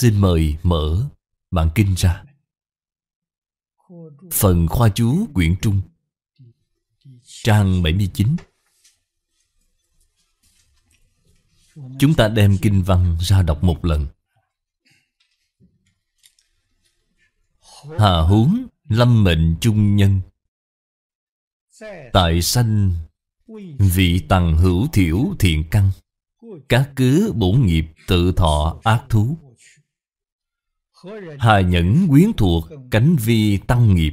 Xin mời mở bản kinh ra Phần khoa chú quyển trung Trang 79 Chúng ta đem kinh văn ra đọc một lần Hà huống lâm mệnh chung nhân Tại sanh Vị tằng hữu thiểu thiện căn Các cứ bổn nghiệp tự thọ ác thú Hà nhẫn quyến thuộc cánh vi tăng nghiệp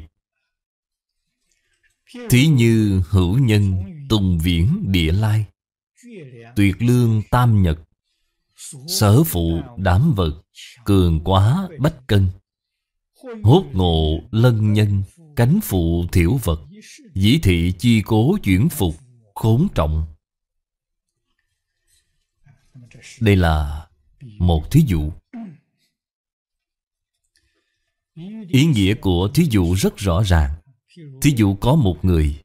Thí như hữu nhân tùng viễn địa lai Tuyệt lương tam nhật Sở phụ đám vật Cường quá bách cân Hốt ngộ lân nhân Cánh phụ thiểu vật Dĩ thị chi cố chuyển phục Khốn trọng Đây là một thí dụ Ý nghĩa của thí dụ rất rõ ràng Thí dụ có một người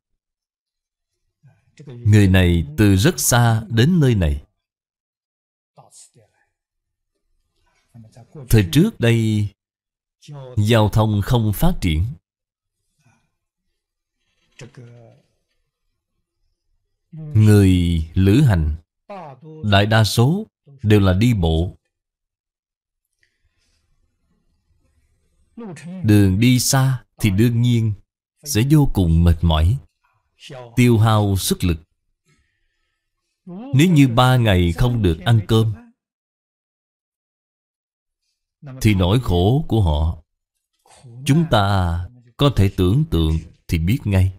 Người này từ rất xa đến nơi này Thời trước đây Giao thông không phát triển Người lữ hành Đại đa số đều là đi bộ Đường đi xa thì đương nhiên Sẽ vô cùng mệt mỏi Tiêu hao sức lực Nếu như ba ngày không được ăn cơm Thì nỗi khổ của họ Chúng ta có thể tưởng tượng thì biết ngay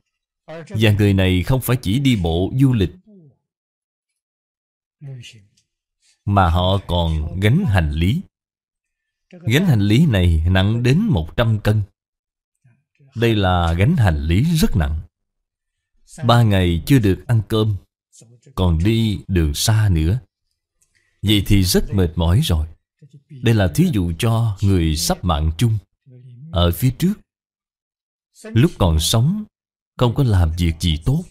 Và người này không phải chỉ đi bộ du lịch Mà họ còn gánh hành lý Gánh hành lý này nặng đến 100 cân Đây là gánh hành lý rất nặng Ba ngày chưa được ăn cơm Còn đi đường xa nữa Vậy thì rất mệt mỏi rồi Đây là thí dụ cho người sắp mạng chung Ở phía trước Lúc còn sống Không có làm việc gì tốt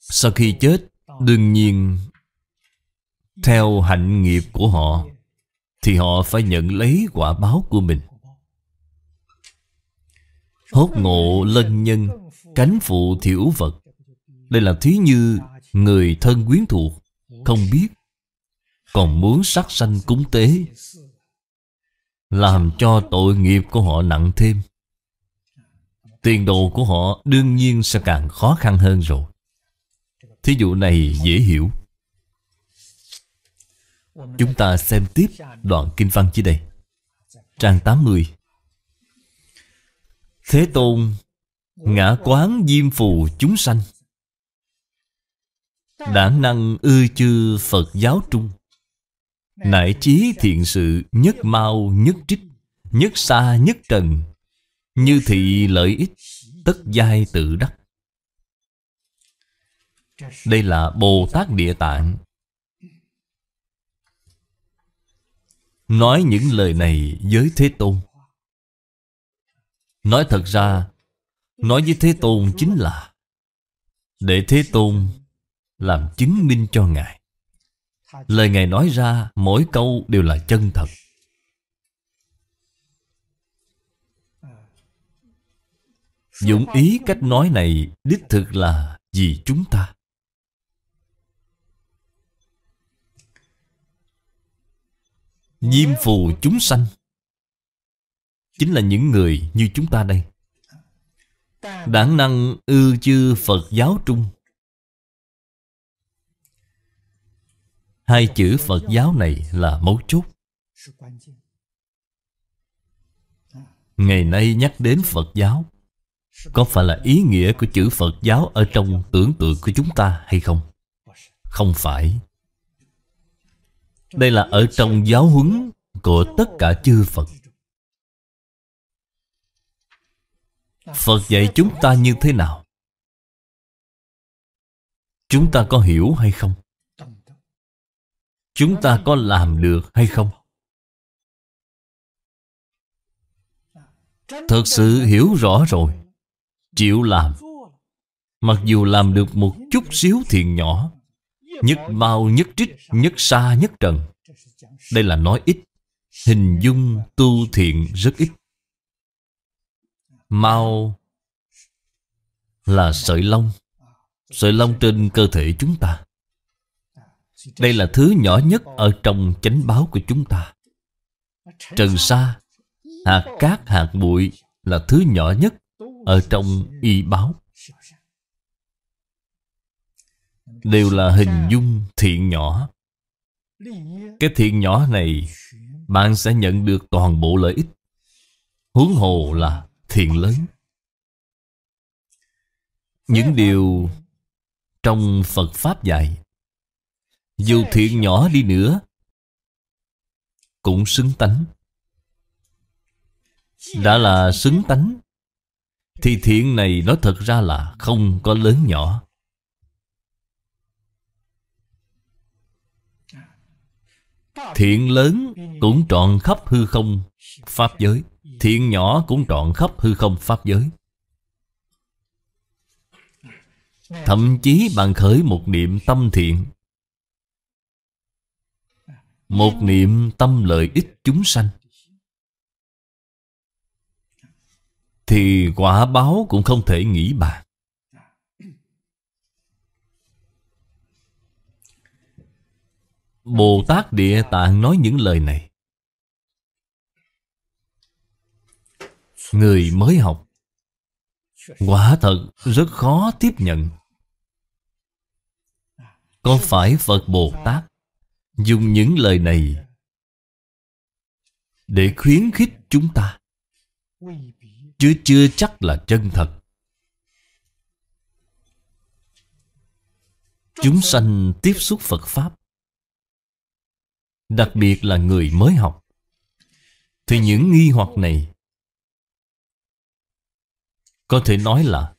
Sau khi chết Đương nhiên Theo hạnh nghiệp của họ thì họ phải nhận lấy quả báo của mình. Hốt ngộ lân nhân, cánh phụ thiểu vật. Đây là thí như người thân quyến thuộc, không biết, còn muốn sát sanh cúng tế, làm cho tội nghiệp của họ nặng thêm. Tiền đồ của họ đương nhiên sẽ càng khó khăn hơn rồi. Thí dụ này dễ hiểu. Chúng ta xem tiếp đoạn kinh văn dưới đây Trang 80 Thế Tôn Ngã quán diêm phù chúng sanh đã năng ư chư Phật giáo trung Nải trí thiện sự nhất mau nhất trích Nhất xa nhất trần Như thị lợi ích tất giai tự đắc Đây là Bồ Tát Địa Tạng nói những lời này với Thế Tôn. Nói thật ra, nói với Thế Tôn chính là để Thế Tôn làm chứng minh cho Ngài. Lời Ngài nói ra mỗi câu đều là chân thật. Dụng ý cách nói này đích thực là vì chúng ta. Diêm phù chúng sanh Chính là những người như chúng ta đây Đảng năng ư chư Phật giáo trung Hai chữ Phật giáo này là mấu chốt Ngày nay nhắc đến Phật giáo Có phải là ý nghĩa của chữ Phật giáo Ở trong tưởng tượng của chúng ta hay không? Không phải đây là ở trong giáo huấn của tất cả chư Phật Phật dạy chúng ta như thế nào? Chúng ta có hiểu hay không? Chúng ta có làm được hay không? Thật sự hiểu rõ rồi Chịu làm Mặc dù làm được một chút xíu thiện nhỏ Nhất mau nhất trích Nhất xa nhất trần Đây là nói ít Hình dung tu thiện rất ít Mau Là sợi lông Sợi lông trên cơ thể chúng ta Đây là thứ nhỏ nhất Ở trong chánh báo của chúng ta Trần xa Hạt cát hạt bụi Là thứ nhỏ nhất Ở trong y báo đều là hình dung thiện nhỏ cái thiện nhỏ này bạn sẽ nhận được toàn bộ lợi ích huống hồ là thiện lớn những điều trong phật pháp dạy dù thiện nhỏ đi nữa cũng xứng tánh đã là xứng tánh thì thiện này nó thật ra là không có lớn nhỏ Thiện lớn cũng trọn khắp hư không Pháp giới Thiện nhỏ cũng trọn khắp hư không Pháp giới Thậm chí bạn khởi một niệm tâm thiện Một niệm tâm lợi ích chúng sanh Thì quả báo cũng không thể nghĩ bàn Bồ Tát Địa Tạng nói những lời này Người mới học Quả thật rất khó tiếp nhận Có phải Phật Bồ Tát Dùng những lời này Để khuyến khích chúng ta Chứ chưa chắc là chân thật Chúng sanh tiếp xúc Phật Pháp đặc biệt là người mới học thì những nghi hoặc này có thể nói là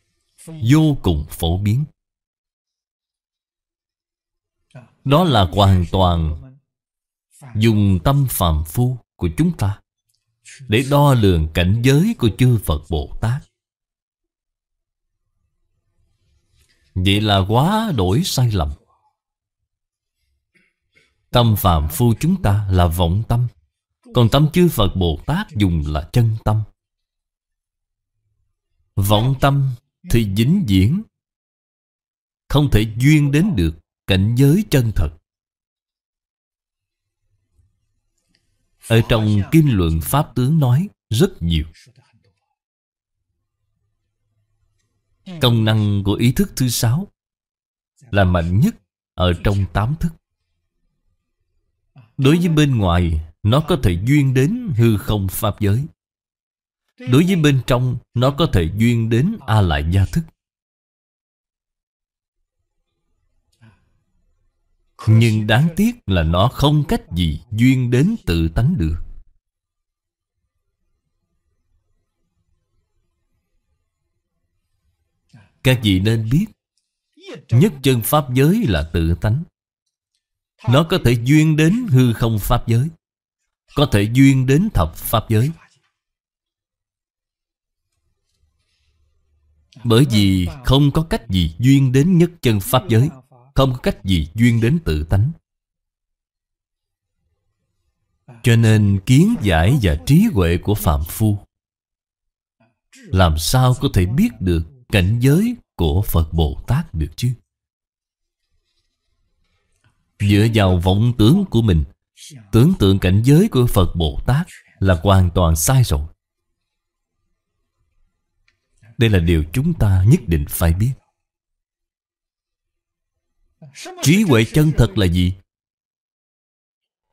vô cùng phổ biến đó là hoàn toàn dùng tâm phàm phu của chúng ta để đo lường cảnh giới của chư Phật Bồ Tát. Vậy là quá đổi sai lầm. Tâm phạm phu chúng ta là vọng tâm Còn tâm chư Phật Bồ Tát dùng là chân tâm Vọng tâm thì dính diễn Không thể duyên đến được cảnh giới chân thật Ở trong Kim Luận Pháp Tướng nói rất nhiều Công năng của ý thức thứ sáu Là mạnh nhất ở trong tám thức Đối với bên ngoài, nó có thể duyên đến hư không pháp giới. Đối với bên trong, nó có thể duyên đến A Lại Gia Thức. Nhưng đáng tiếc là nó không cách gì duyên đến tự tánh được. Các vị nên biết Nhất chân Pháp giới là tự tánh nó có thể duyên đến hư không Pháp giới Có thể duyên đến thập Pháp giới Bởi vì không có cách gì duyên đến nhất chân Pháp giới Không có cách gì duyên đến tự tánh Cho nên kiến giải và trí huệ của Phạm Phu Làm sao có thể biết được cảnh giới của Phật Bồ Tát được chứ? Dựa vào vọng tướng của mình Tưởng tượng cảnh giới của Phật Bồ Tát Là hoàn toàn sai rồi Đây là điều chúng ta nhất định phải biết Trí huệ chân thật là gì?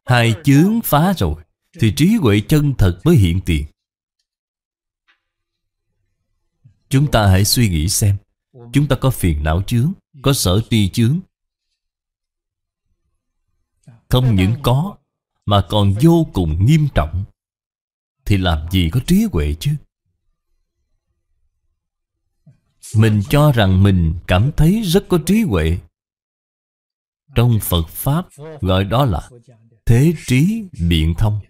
Hai chướng phá rồi Thì trí huệ chân thật mới hiện tiền Chúng ta hãy suy nghĩ xem Chúng ta có phiền não chướng Có sở tri chướng không những có Mà còn vô cùng nghiêm trọng Thì làm gì có trí huệ chứ Mình cho rằng mình cảm thấy rất có trí huệ Trong Phật Pháp gọi đó là Thế trí biện thông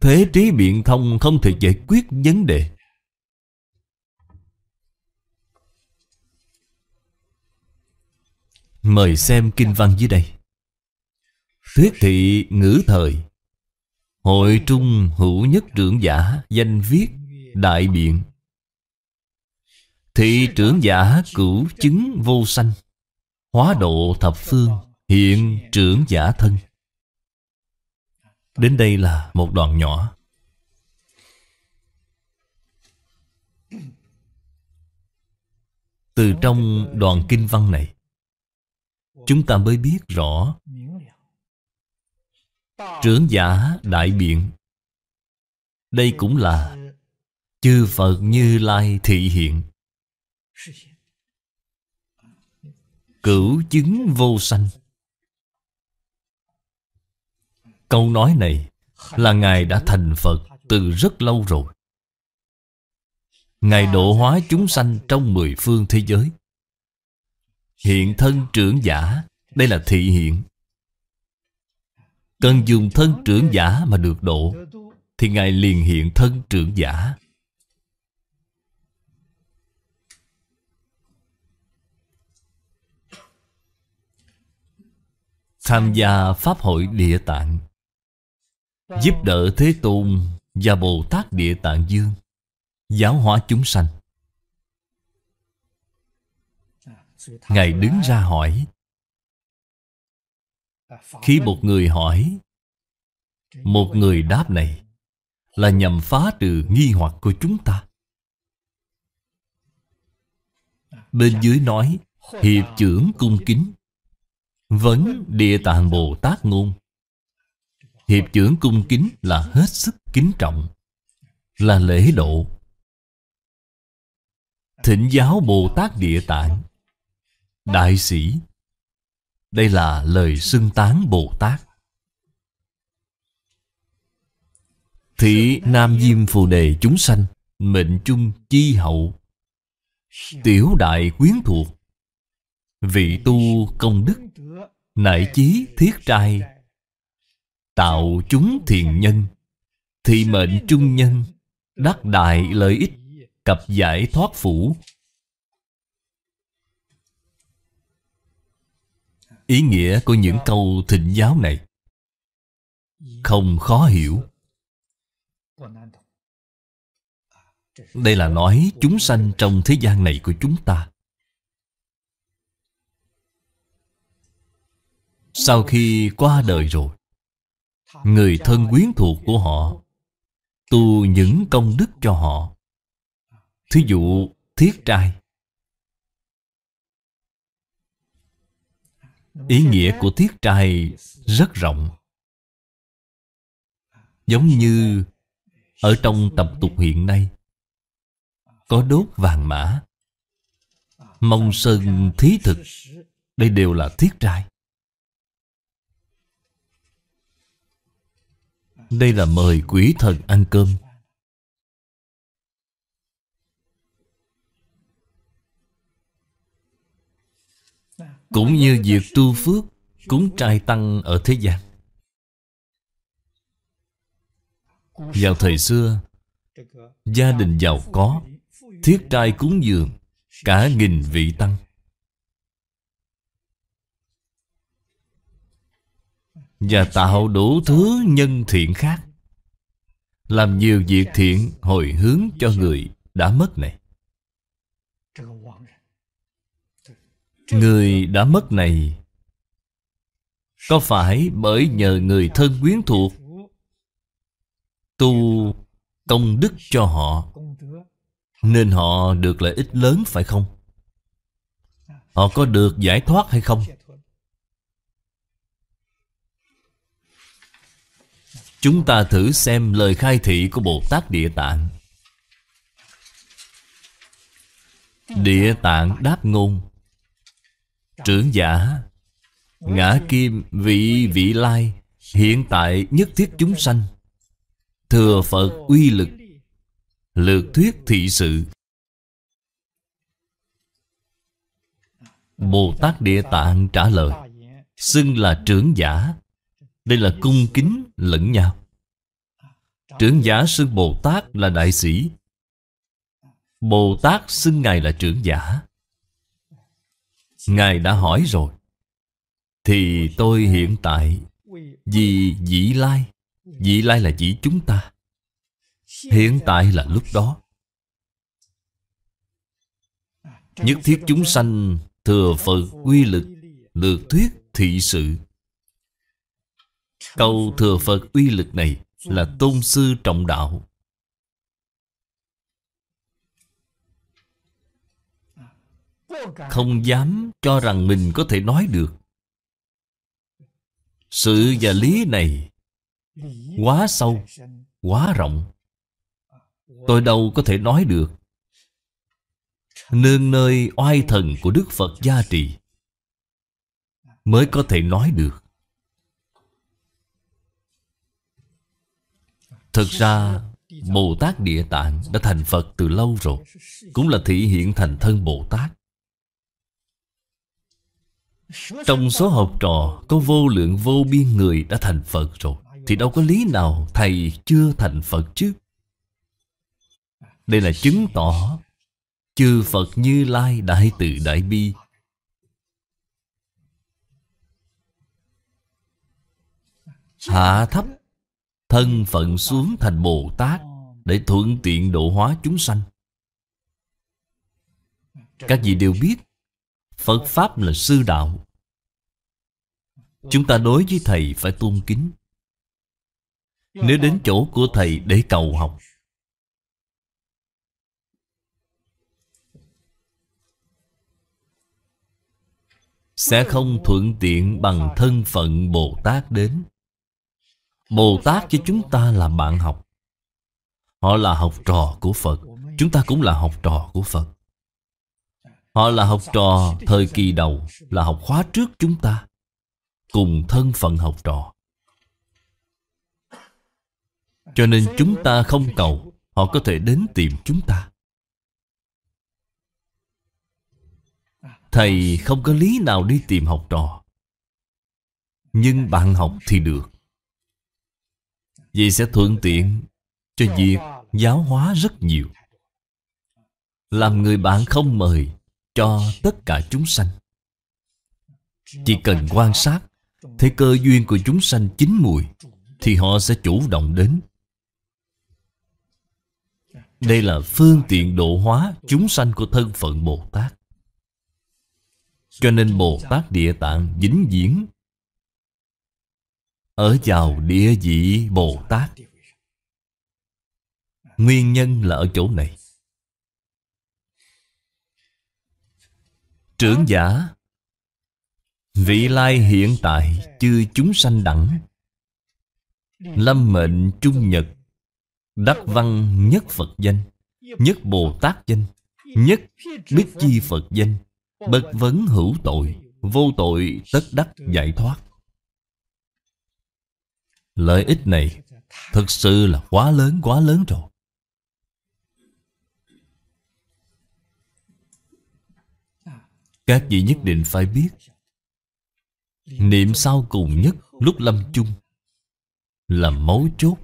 Thế trí biện thông không thể giải quyết vấn đề Mời xem kinh văn dưới đây Thuyết thị ngữ thời Hội trung hữu nhất trưởng giả Danh viết đại biện Thị trưởng giả cửu chứng vô sanh Hóa độ thập phương Hiện trưởng giả thân Đến đây là một đoạn nhỏ Từ trong đoạn kinh văn này Chúng ta mới biết rõ Trưởng giả đại biện Đây cũng là Chư Phật Như Lai thị hiện Cửu chứng vô sanh Câu nói này là Ngài đã thành Phật từ rất lâu rồi Ngài độ hóa chúng sanh trong mười phương thế giới Hiện thân trưởng giả Đây là thị hiện Cần dùng thân trưởng giả mà được độ Thì Ngài liền hiện thân trưởng giả Tham gia Pháp hội Địa Tạng Giúp đỡ Thế Tôn và Bồ Tát Địa Tạng Dương Giáo hóa chúng sanh ngài đứng ra hỏi khi một người hỏi một người đáp này là nhằm phá trừ nghi hoặc của chúng ta bên dưới nói hiệp trưởng cung kính vấn địa tạng bồ tát ngôn hiệp trưởng cung kính là hết sức kính trọng là lễ độ thỉnh giáo bồ tát địa tạng Đại sĩ Đây là lời xưng tán Bồ Tát Thị Nam Diêm Phù Đề chúng sanh Mệnh chung chi hậu Tiểu đại quyến thuộc Vị tu công đức Nại chí thiết trai Tạo chúng thiền nhân Thị mệnh trung nhân Đắc đại lợi ích Cập giải thoát phủ ý nghĩa của những câu thịnh giáo này không khó hiểu đây là nói chúng sanh trong thế gian này của chúng ta sau khi qua đời rồi người thân quyến thuộc của họ tu những công đức cho họ thí dụ thiết trai ý nghĩa của thiết trai rất rộng giống như ở trong tập tục hiện nay có đốt vàng mã mông sơn thí thực đây đều là thiết trai đây là mời quỷ thần ăn cơm Cũng như việc tu phước Cúng trai tăng ở thế gian Vào thời xưa Gia đình giàu có Thiết trai cúng dường Cả nghìn vị tăng Và tạo đủ thứ nhân thiện khác Làm nhiều việc thiện hồi hướng cho người đã mất này Người đã mất này Có phải bởi nhờ người thân quyến thuộc Tu công đức cho họ Nên họ được lợi ích lớn phải không? Họ có được giải thoát hay không? Chúng ta thử xem lời khai thị của Bồ Tát Địa Tạng Địa Tạng Đáp Ngôn Trưởng giả Ngã kim vị vị lai Hiện tại nhất thiết chúng sanh Thừa Phật uy lực Lược thuyết thị sự Bồ Tát Địa Tạng trả lời Xưng là trưởng giả Đây là cung kính lẫn nhau Trưởng giả xưng Bồ Tát là đại sĩ Bồ Tát xưng Ngài là trưởng giả Ngài đã hỏi rồi Thì tôi hiện tại Vì dĩ lai Dĩ lai là chỉ chúng ta Hiện tại là lúc đó Nhất thiết chúng sanh Thừa Phật uy lực Lược thuyết thị sự Câu thừa Phật uy lực này Là tôn sư trọng đạo không dám cho rằng mình có thể nói được sự và lý này quá sâu quá rộng tôi đâu có thể nói được nương nơi oai thần của đức phật gia trì mới có thể nói được thực ra bồ tát địa tạng đã thành phật từ lâu rồi cũng là thể hiện thành thân bồ tát trong số học trò Có vô lượng vô biên người đã thành Phật rồi Thì đâu có lý nào Thầy chưa thành Phật chứ Đây là chứng tỏ Chư Phật Như Lai Đại Từ Đại Bi Hạ thấp Thân phận xuống thành Bồ Tát Để thuận tiện độ hóa chúng sanh Các vị đều biết Phật Pháp là sư đạo Chúng ta đối với Thầy phải tôn kính Nếu đến chỗ của Thầy để cầu học Sẽ không thuận tiện bằng thân phận Bồ Tát đến Bồ Tát cho chúng ta là bạn học Họ là học trò của Phật Chúng ta cũng là học trò của Phật Họ là học trò thời kỳ đầu Là học khóa trước chúng ta Cùng thân phận học trò Cho nên chúng ta không cầu Họ có thể đến tìm chúng ta Thầy không có lý nào đi tìm học trò Nhưng bạn học thì được Vậy sẽ thuận tiện cho việc giáo hóa rất nhiều Làm người bạn không mời cho tất cả chúng sanh Chỉ cần quan sát Thấy cơ duyên của chúng sanh chín mùi Thì họ sẽ chủ động đến Đây là phương tiện độ hóa chúng sanh của thân phận Bồ Tát Cho nên Bồ Tát Địa Tạng dính diễn Ở vào địa vị Bồ Tát Nguyên nhân là ở chỗ này Trưởng giả Vị lai hiện tại chư chúng sanh đẳng Lâm mệnh trung nhật Đắc văn nhất Phật danh Nhất Bồ Tát danh Nhất Bích Chi Phật danh Bất vấn hữu tội Vô tội tất đắc giải thoát Lợi ích này Thật sự là quá lớn quá lớn rồi Các vị nhất định phải biết Niệm sau cùng nhất lúc lâm chung Là mấu chốt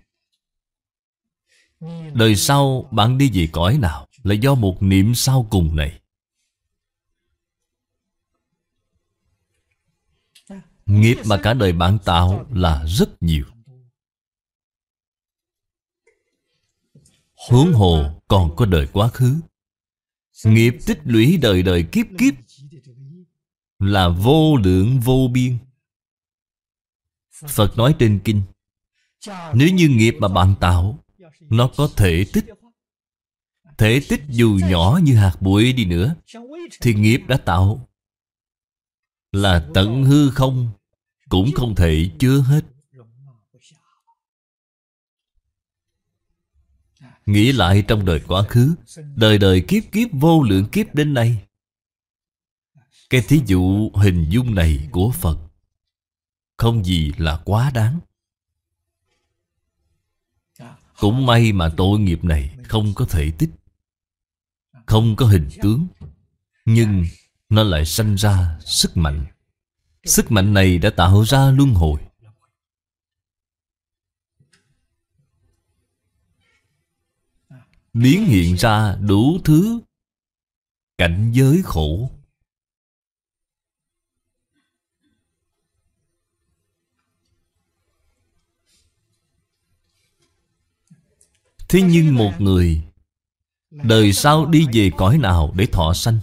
Đời sau bạn đi về cõi nào Là do một niệm sau cùng này Nghiệp mà cả đời bạn tạo là rất nhiều hướng hồ còn có đời quá khứ Nghiệp tích lũy đời đời kiếp kiếp là vô lượng vô biên Phật nói trên kinh Nếu như nghiệp mà bạn tạo Nó có thể tích Thể tích dù nhỏ như hạt bụi đi nữa Thì nghiệp đã tạo Là tận hư không Cũng không thể chứa hết Nghĩ lại trong đời quá khứ Đời đời kiếp kiếp vô lượng kiếp đến nay cái thí dụ hình dung này của Phật Không gì là quá đáng Cũng may mà tội nghiệp này không có thể tích Không có hình tướng Nhưng nó lại sanh ra sức mạnh Sức mạnh này đã tạo ra luân hồi Biến hiện ra đủ thứ Cảnh giới khổ Thế nhưng một người Đời sau đi về cõi nào để thọ sanh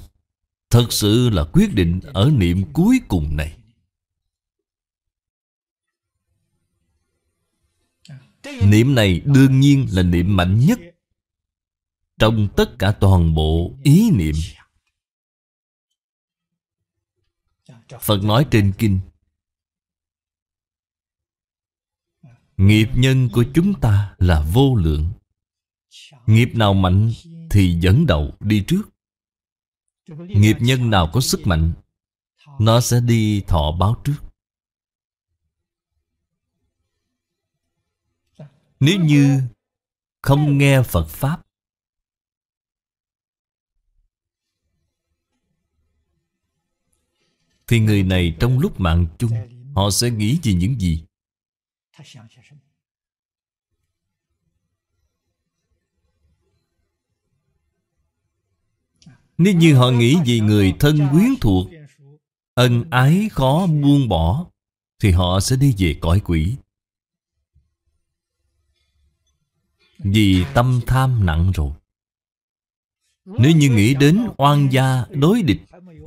Thật sự là quyết định ở niệm cuối cùng này Niệm này đương nhiên là niệm mạnh nhất Trong tất cả toàn bộ ý niệm Phật nói trên kinh Nghiệp nhân của chúng ta là vô lượng Nghiệp nào mạnh thì dẫn đầu đi trước Nghiệp nhân nào có sức mạnh Nó sẽ đi thọ báo trước Nếu như không nghe Phật Pháp Thì người này trong lúc mạng chung Họ sẽ nghĩ về những gì Nếu như họ nghĩ vì người thân quyến thuộc Ân ái khó buông bỏ Thì họ sẽ đi về cõi quỷ Vì tâm tham nặng rồi Nếu như nghĩ đến oan gia đối địch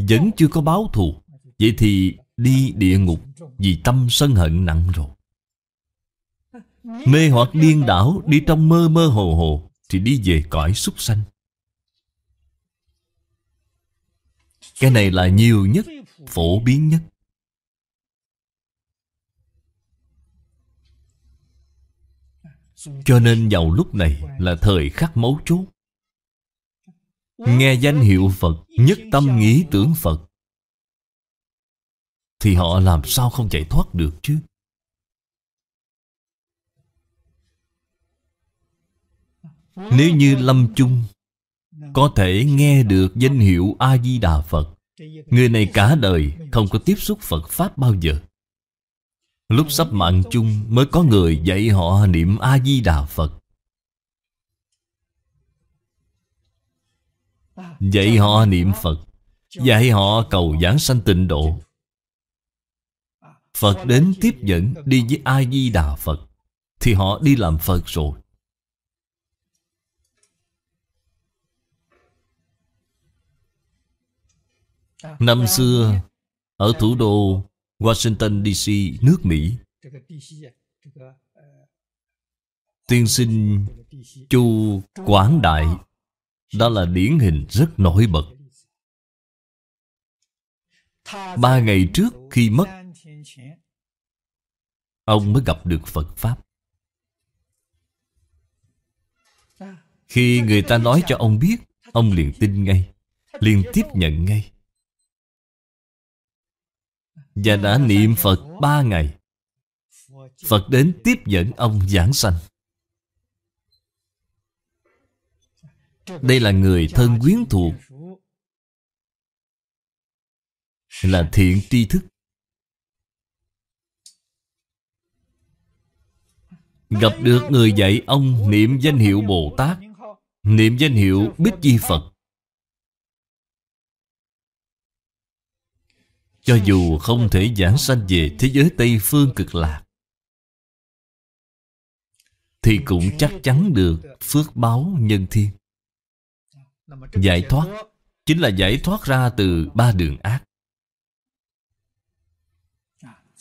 Vẫn chưa có báo thù Vậy thì đi địa ngục Vì tâm sân hận nặng rồi Mê hoặc điên đảo Đi trong mơ mơ hồ hồ Thì đi về cõi súc sanh Cái này là nhiều nhất, phổ biến nhất. Cho nên vào lúc này là thời khắc mấu chốt. Nghe danh hiệu Phật, nhất tâm nghĩ tưởng Phật. Thì họ làm sao không chạy thoát được chứ? Nếu như lâm chung có thể nghe được danh hiệu A-di-đà Phật Người này cả đời không có tiếp xúc Phật Pháp bao giờ Lúc sắp mạng chung mới có người dạy họ niệm A-di-đà Phật Dạy họ niệm Phật Dạy họ cầu giảng sanh tịnh độ Phật đến tiếp dẫn đi với A-di-đà Phật Thì họ đi làm Phật rồi Năm xưa Ở thủ đô Washington DC nước Mỹ Tiên sinh Chu Quảng Đại Đó là điển hình rất nổi bật Ba ngày trước khi mất Ông mới gặp được Phật Pháp Khi người ta nói cho ông biết Ông liền tin ngay Liền tiếp nhận ngay và đã niệm Phật ba ngày Phật đến tiếp dẫn ông giảng sanh Đây là người thân quyến thuộc Là thiện tri thức Gặp được người dạy ông niệm danh hiệu Bồ Tát Niệm danh hiệu Bích Di Phật Cho dù không thể giảng sanh về thế giới Tây Phương cực lạc Thì cũng chắc chắn được phước báo nhân thiên Giải thoát Chính là giải thoát ra từ ba đường ác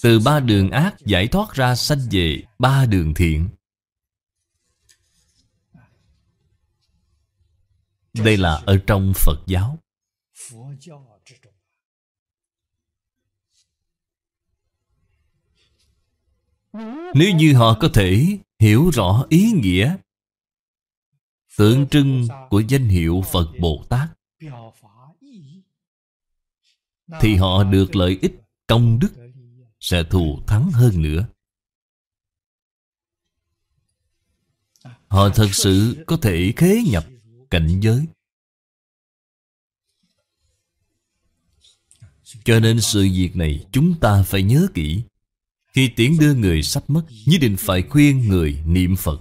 Từ ba đường ác giải thoát ra sanh về ba đường thiện Đây là ở trong Phật giáo Nếu như họ có thể hiểu rõ ý nghĩa Tượng trưng của danh hiệu Phật Bồ Tát Thì họ được lợi ích công đức Sẽ thù thắng hơn nữa Họ thật sự có thể khế nhập cảnh giới Cho nên sự việc này chúng ta phải nhớ kỹ khi tiễn đưa người sắp mất Nhất định phải khuyên người niệm Phật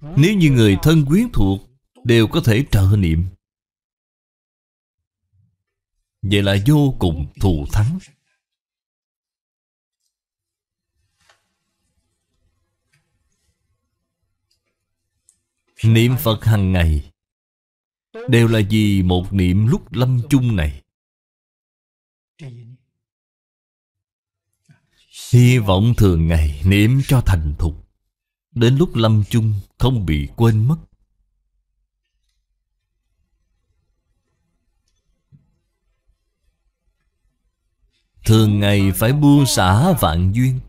Nếu như người thân quyến thuộc Đều có thể trợ niệm Vậy là vô cùng thù thắng Niệm Phật hàng ngày Đều là vì một niệm lúc lâm chung này Hy vọng thường ngày niệm cho thành thục Đến lúc lâm chung không bị quên mất Thường ngày phải buông xả vạn duyên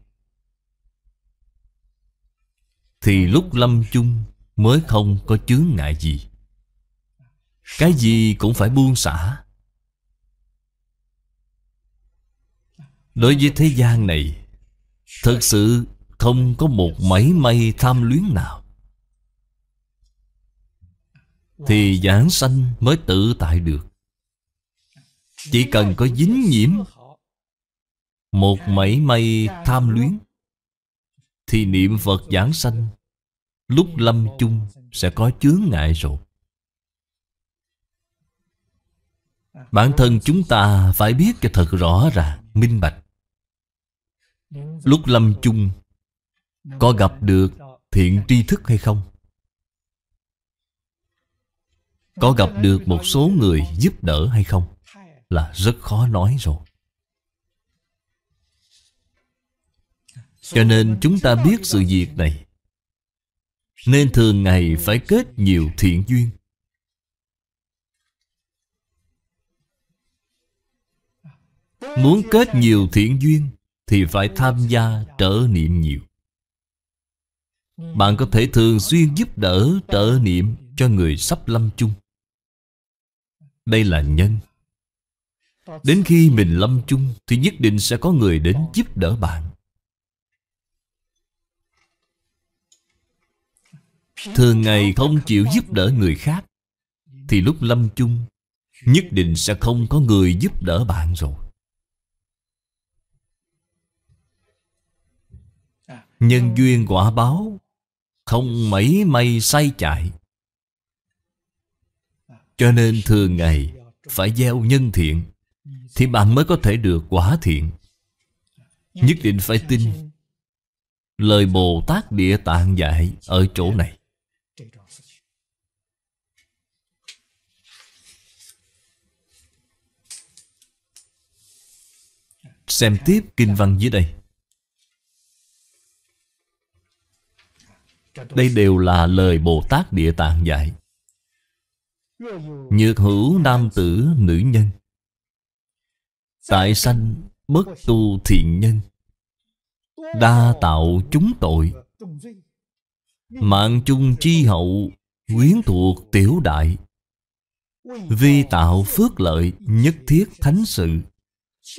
Thì lúc lâm chung mới không có chướng ngại gì Cái gì cũng phải buông xả Đối với thế gian này Thực sự không có một mảy may tham luyến nào Thì giảng sanh mới tự tại được Chỉ cần có dính nhiễm Một mảy may tham luyến Thì niệm Phật giảng sanh Lúc lâm chung sẽ có chướng ngại rồi Bản thân chúng ta phải biết cho thật rõ ràng, minh bạch Lúc lâm chung Có gặp được thiện tri thức hay không? Có gặp được một số người giúp đỡ hay không? Là rất khó nói rồi Cho nên chúng ta biết sự việc này Nên thường ngày phải kết nhiều thiện duyên Muốn kết nhiều thiện duyên thì phải tham gia trở niệm nhiều bạn có thể thường xuyên giúp đỡ trợ niệm cho người sắp lâm chung đây là nhân đến khi mình lâm chung thì nhất định sẽ có người đến giúp đỡ bạn thường ngày không chịu giúp đỡ người khác thì lúc lâm chung nhất định sẽ không có người giúp đỡ bạn rồi Nhân duyên quả báo Không mấy may sai chạy Cho nên thường ngày Phải gieo nhân thiện Thì bạn mới có thể được quả thiện Nhất định phải tin Lời Bồ Tát Địa Tạng dạy Ở chỗ này Xem tiếp kinh văn dưới đây Đây đều là lời Bồ Tát Địa Tạng dạy Nhược hữu nam tử nữ nhân Tại sanh bất tu thiện nhân Đa tạo chúng tội Mạng chung chi hậu Quyến thuộc tiểu đại Vi tạo phước lợi Nhất thiết thánh sự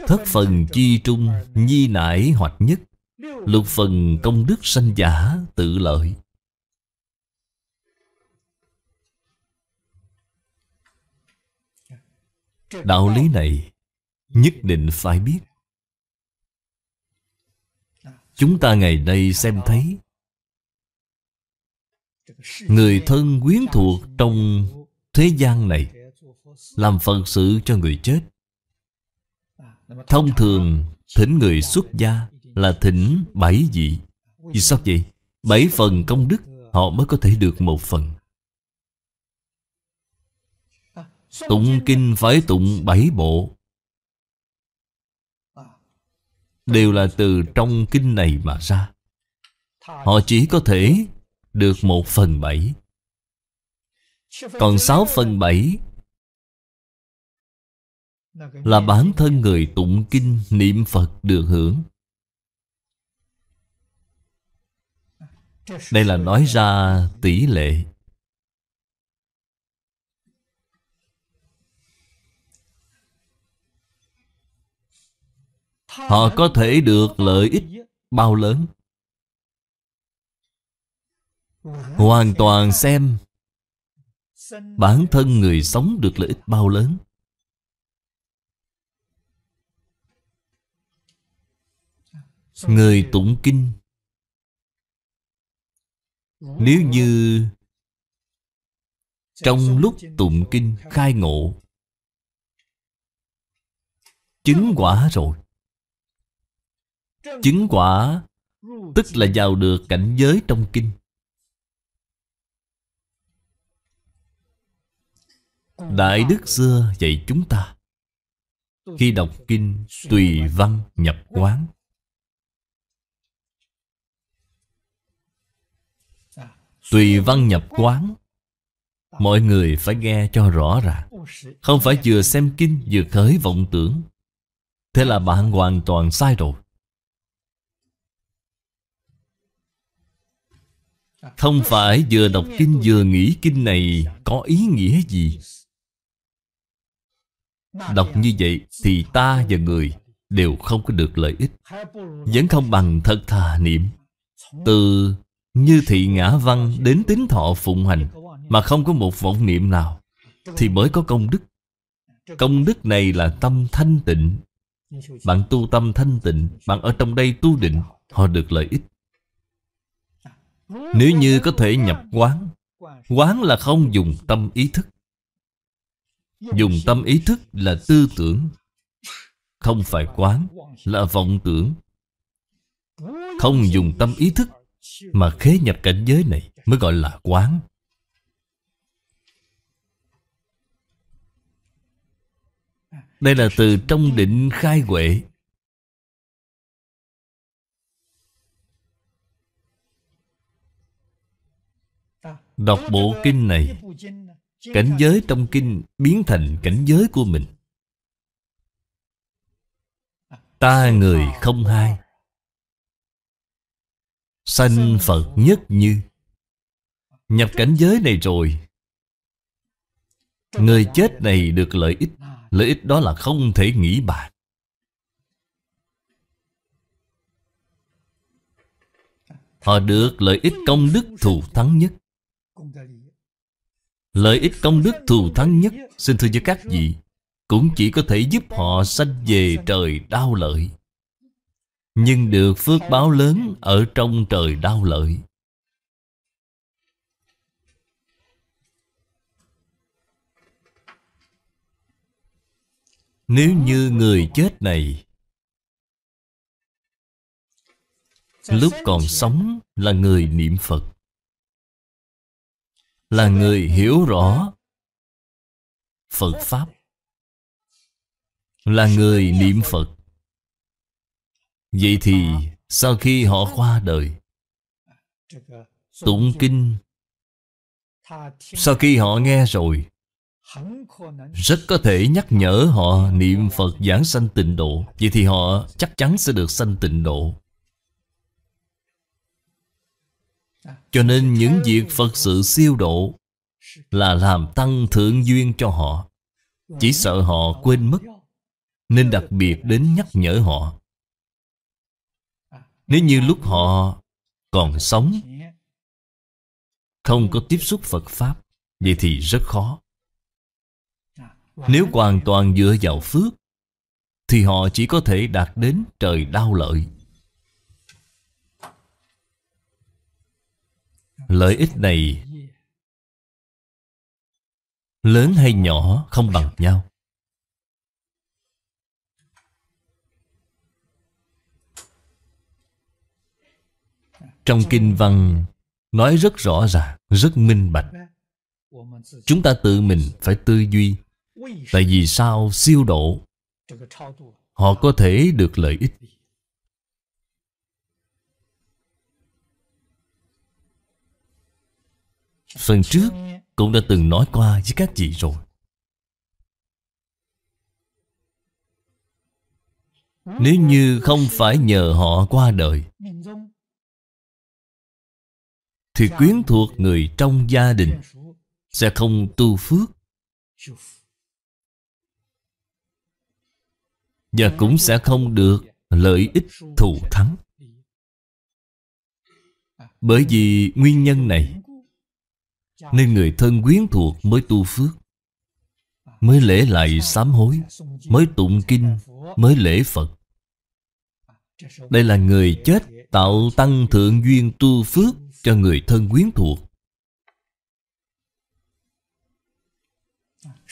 Thất phần chi trung Nhi nải hoặc nhất lục phần công đức sanh giả tự lợi đạo lý này nhất định phải biết chúng ta ngày nay xem thấy người thân quyến thuộc trong thế gian này làm phận sự cho người chết thông thường thỉnh người xuất gia là thỉnh bảy vị Vì sao vậy? Bảy phần công đức Họ mới có thể được một phần Tụng kinh phải tụng bảy bộ Đều là từ trong kinh này mà ra Họ chỉ có thể được một phần bảy Còn sáu phần bảy Là bản thân người tụng kinh niệm Phật được hưởng Đây là nói ra tỷ lệ Họ có thể được lợi ích bao lớn Hoàn toàn xem Bản thân người sống được lợi ích bao lớn Người tụng kinh nếu như Trong lúc tụng kinh khai ngộ Chứng quả rồi Chứng quả Tức là vào được cảnh giới trong kinh Đại đức xưa dạy chúng ta Khi đọc kinh tùy văn nhập quán Tùy văn nhập quán Mọi người phải nghe cho rõ ràng Không phải vừa xem kinh vừa khởi vọng tưởng Thế là bạn hoàn toàn sai rồi Không phải vừa đọc kinh vừa nghĩ kinh này có ý nghĩa gì Đọc như vậy thì ta và người đều không có được lợi ích Vẫn không bằng thật thà niệm Từ như thị ngã văn đến tín thọ phụng hành Mà không có một vọng niệm nào Thì mới có công đức Công đức này là tâm thanh tịnh Bạn tu tâm thanh tịnh Bạn ở trong đây tu định Họ được lợi ích Nếu như có thể nhập quán Quán là không dùng tâm ý thức Dùng tâm ý thức là tư tưởng Không phải quán Là vọng tưởng Không dùng tâm ý thức mà khế nhập cảnh giới này mới gọi là quán Đây là từ trong định khai huệ Đọc bộ kinh này Cảnh giới trong kinh biến thành cảnh giới của mình Ta người không hai Sanh Phật nhất như Nhập cảnh giới này rồi Người chết này được lợi ích Lợi ích đó là không thể nghĩ bàn Họ được lợi ích công đức thù thắng nhất Lợi ích công đức thù thắng nhất Xin thưa với các vị Cũng chỉ có thể giúp họ sanh về trời đau lợi nhưng được phước báo lớn ở trong trời đau lợi. Nếu như người chết này Lúc còn sống là người niệm Phật Là người hiểu rõ Phật Pháp Là người niệm Phật Vậy dạ, thì sau khi họ qua đời Tụng kinh Sau khi họ nghe rồi Rất có thể nhắc nhở họ niệm Phật giảng sanh tịnh độ Vậy thì họ chắc chắn sẽ được sanh tịnh độ Cho nên những việc Phật sự siêu độ Là làm tăng thượng duyên cho họ Chỉ sợ họ quên mất Nên đặc biệt đến nhắc nhở họ nếu như lúc họ còn sống Không có tiếp xúc Phật Pháp Vậy thì rất khó Nếu hoàn toàn dựa vào phước Thì họ chỉ có thể đạt đến trời đau lợi Lợi ích này Lớn hay nhỏ không bằng nhau Trong kinh văn nói rất rõ ràng, rất minh bạch. Chúng ta tự mình phải tư duy. Tại vì sao siêu độ họ có thể được lợi ích. Phần trước cũng đã từng nói qua với các chị rồi. Nếu như không phải nhờ họ qua đời thì quyến thuộc người trong gia đình Sẽ không tu phước Và cũng sẽ không được lợi ích thù thắng Bởi vì nguyên nhân này Nên người thân quyến thuộc mới tu phước Mới lễ lại sám hối Mới tụng kinh Mới lễ Phật Đây là người chết tạo tăng thượng duyên tu phước cho người thân quyến thuộc.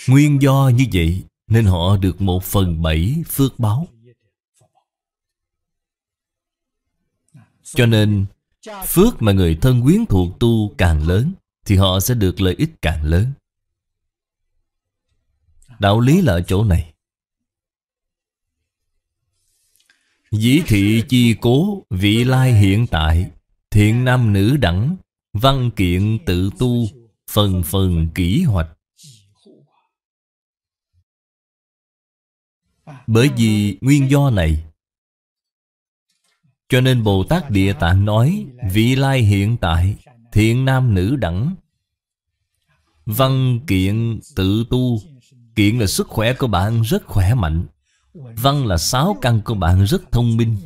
Nguyên do như vậy nên họ được một phần bảy phước báo. Cho nên phước mà người thân quyến thuộc tu càng lớn thì họ sẽ được lợi ích càng lớn. Đạo lý là ở chỗ này. Dĩ thị chi cố vị lai hiện tại Thiện nam nữ đẳng Văn kiện tự tu Phần phần kỹ hoạch Bởi vì nguyên do này Cho nên Bồ Tát Địa Tạng nói Vị lai hiện tại Thiện nam nữ đẳng Văn kiện tự tu Kiện là sức khỏe của bạn rất khỏe mạnh Văn là sáu căn của bạn rất thông minh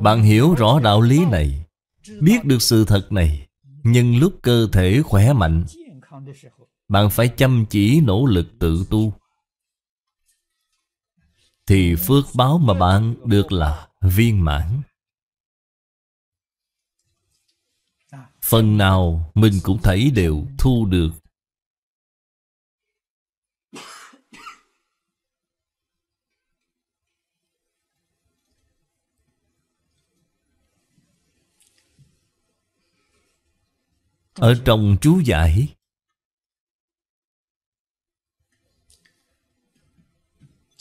Bạn hiểu rõ đạo lý này Biết được sự thật này Nhưng lúc cơ thể khỏe mạnh Bạn phải chăm chỉ nỗ lực tự tu Thì phước báo mà bạn được là viên mãn Phần nào mình cũng thấy đều thu được Ở trong chú giải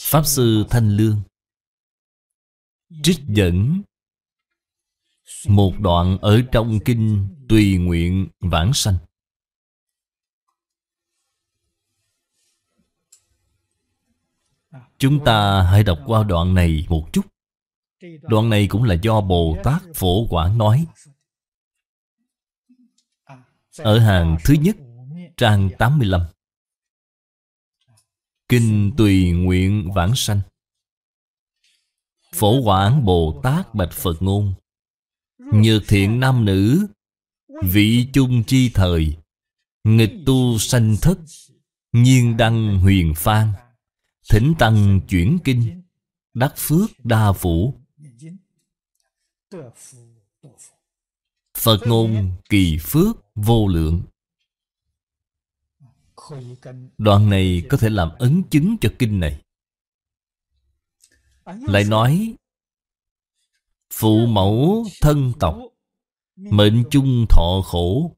Pháp Sư Thanh Lương Trích dẫn Một đoạn ở trong kinh Tùy nguyện vãng sanh Chúng ta hãy đọc qua đoạn này một chút Đoạn này cũng là do Bồ Tát Phổ Quảng nói ở hàng thứ nhất Trang 85 Kinh Tùy Nguyện Vãng Sanh Phổ Quảng Bồ Tát Bạch Phật Ngôn Nhược thiện nam nữ Vị chung chi thời Nghịch tu sanh thất Nhiên đăng huyền phan Thỉnh tăng chuyển kinh Đắc phước đa phủ Phật ngôn kỳ phước vô lượng Đoạn này có thể làm ấn chứng cho kinh này Lại nói Phụ mẫu thân tộc Mệnh chung thọ khổ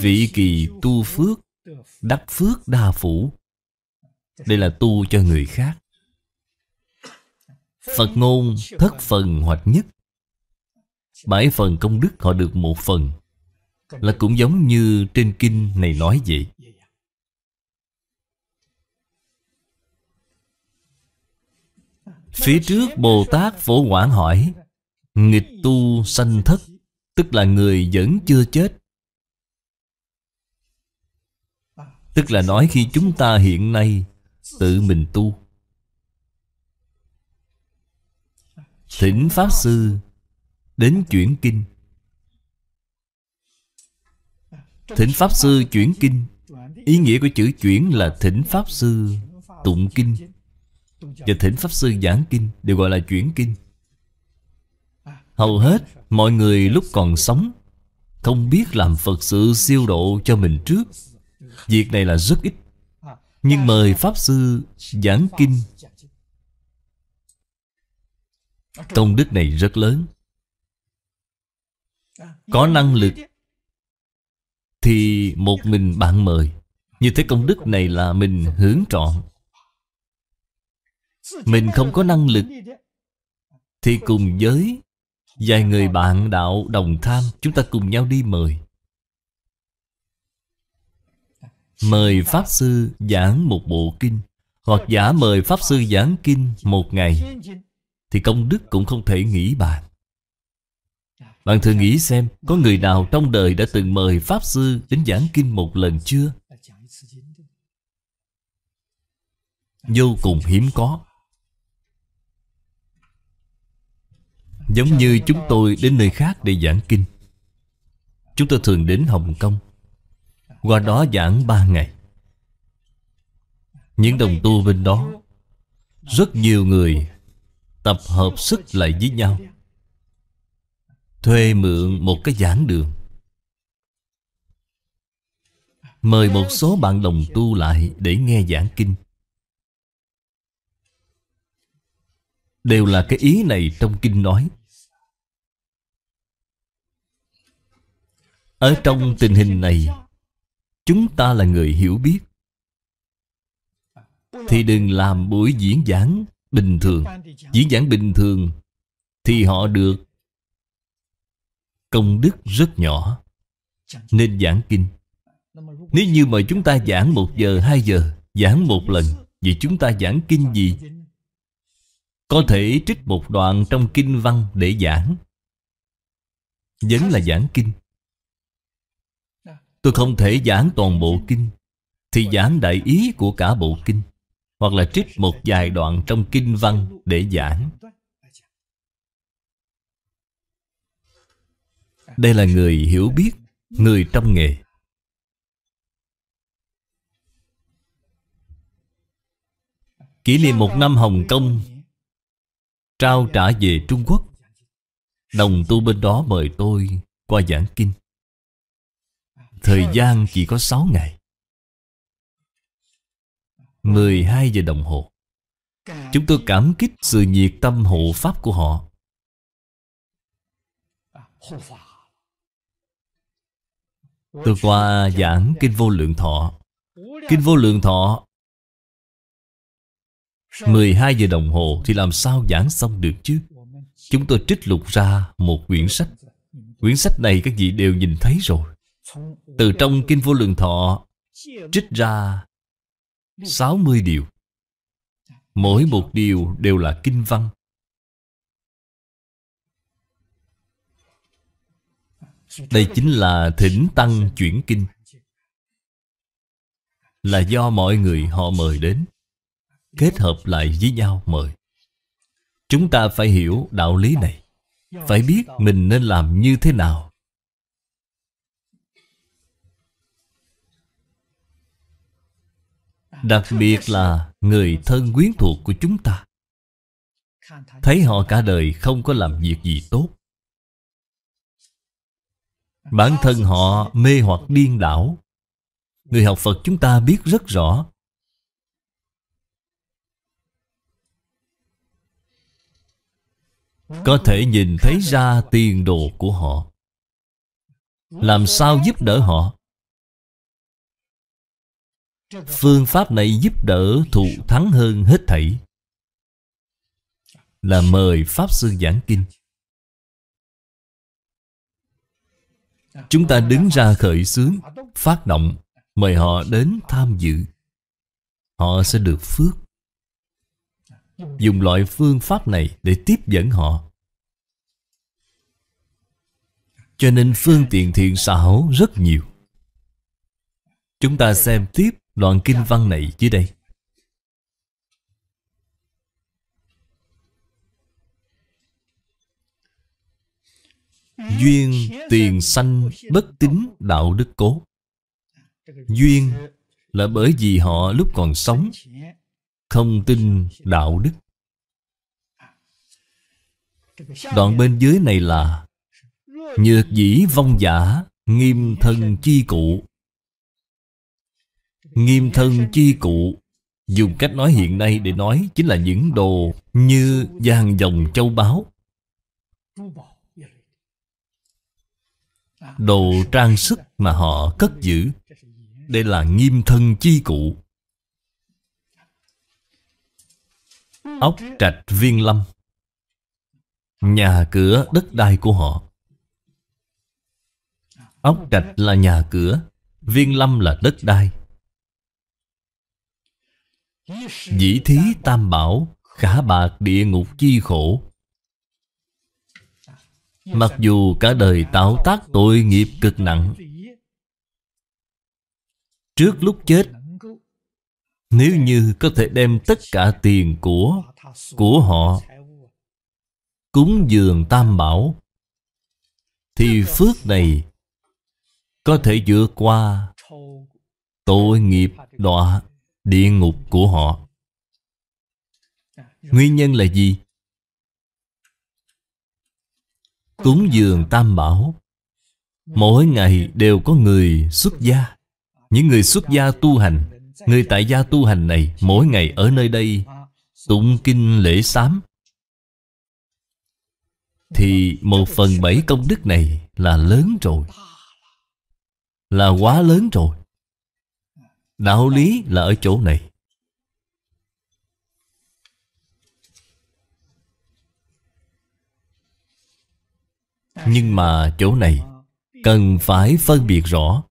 Vị kỳ tu phước Đắc phước đa phủ Đây là tu cho người khác Phật ngôn thất phần hoặc nhất Bảy phần công đức họ được một phần là cũng giống như trên kinh này nói vậy Phía trước Bồ Tát Phổ Quảng hỏi Nghịch tu sanh thất Tức là người vẫn chưa chết Tức là nói khi chúng ta hiện nay Tự mình tu Thỉnh Pháp Sư Đến chuyển kinh Thỉnh Pháp Sư chuyển kinh Ý nghĩa của chữ chuyển là thỉnh Pháp Sư tụng kinh Và thỉnh Pháp Sư giảng kinh đều gọi là chuyển kinh Hầu hết mọi người lúc còn sống Không biết làm Phật sự siêu độ cho mình trước Việc này là rất ít Nhưng mời Pháp Sư giảng kinh Công đức này rất lớn Có năng lực thì một mình bạn mời Như thế công đức này là mình hướng trọn Mình không có năng lực Thì cùng với Vài người bạn đạo đồng tham Chúng ta cùng nhau đi mời Mời Pháp Sư giảng một bộ kinh Hoặc giả mời Pháp Sư giảng kinh một ngày Thì công đức cũng không thể nghĩ bàn bạn thử nghĩ xem Có người nào trong đời đã từng mời Pháp Sư đến giảng kinh một lần chưa? Vô cùng hiếm có Giống như chúng tôi đến nơi khác để giảng kinh Chúng tôi thường đến Hồng Kông Qua đó giảng ba ngày Những đồng tu bên đó Rất nhiều người Tập hợp sức lại với nhau thuê mượn một cái giảng đường mời một số bạn đồng tu lại để nghe giảng kinh đều là cái ý này trong kinh nói ở trong tình hình này chúng ta là người hiểu biết thì đừng làm buổi diễn giảng bình thường diễn giảng bình thường thì họ được công đức rất nhỏ Nên giảng kinh Nếu như mà chúng ta giảng một giờ, hai giờ Giảng một lần Vì chúng ta giảng kinh gì Có thể trích một đoạn trong kinh văn để giảng Vẫn là giảng kinh Tôi không thể giảng toàn bộ kinh Thì giảng đại ý của cả bộ kinh Hoặc là trích một vài đoạn trong kinh văn để giảng Đây là người hiểu biết Người trong nghề Kỷ niệm một năm Hồng Kông Trao trả về Trung Quốc Đồng tu bên đó mời tôi qua giảng kinh Thời gian chỉ có 6 ngày 12 giờ đồng hồ Chúng tôi cảm kích sự nhiệt tâm hộ Pháp của họ Tôi qua giảng Kinh Vô Lượng Thọ Kinh Vô Lượng Thọ 12 giờ đồng hồ thì làm sao giảng xong được chứ Chúng tôi trích lục ra một quyển sách Quyển sách này các vị đều nhìn thấy rồi Từ trong Kinh Vô Lượng Thọ Trích ra 60 điều Mỗi một điều đều là kinh văn Đây chính là thỉnh tăng chuyển kinh Là do mọi người họ mời đến Kết hợp lại với nhau mời Chúng ta phải hiểu đạo lý này Phải biết mình nên làm như thế nào Đặc biệt là người thân quyến thuộc của chúng ta Thấy họ cả đời không có làm việc gì tốt Bản thân họ mê hoặc điên đảo Người học Phật chúng ta biết rất rõ Có thể nhìn thấy ra tiền đồ của họ Làm sao giúp đỡ họ Phương pháp này giúp đỡ thụ thắng hơn hết thảy Là mời Pháp Sư Giảng Kinh Chúng ta đứng ra khởi xướng Phát động Mời họ đến tham dự Họ sẽ được phước Dùng loại phương pháp này để tiếp dẫn họ Cho nên phương tiện thiện xảo rất nhiều Chúng ta xem tiếp đoạn kinh văn này dưới đây Duyên tiền sanh bất tính đạo đức cố Duyên là bởi vì họ lúc còn sống Không tin đạo đức Đoạn bên dưới này là Nhược dĩ vong giả Nghiêm thân chi cụ Nghiêm thân chi cụ Dùng cách nói hiện nay để nói Chính là những đồ như vàng dòng châu báu đồ trang sức mà họ cất giữ đây là nghiêm thân chi cụ ốc trạch viên lâm nhà cửa đất đai của họ ốc trạch là nhà cửa viên lâm là đất đai dĩ thí tam bảo khả bạc địa ngục chi khổ Mặc dù cả đời tạo tác tội nghiệp cực nặng Trước lúc chết Nếu như có thể đem tất cả tiền của Của họ Cúng dường tam bảo Thì phước này Có thể vượt qua Tội nghiệp đọa Địa ngục của họ Nguyên nhân là gì? cúng dường tam bảo mỗi ngày đều có người xuất gia những người xuất gia tu hành người tại gia tu hành này mỗi ngày ở nơi đây tụng kinh lễ sám thì một phần bảy công đức này là lớn rồi là quá lớn rồi đạo lý là ở chỗ này Nhưng mà chỗ này Cần phải phân biệt rõ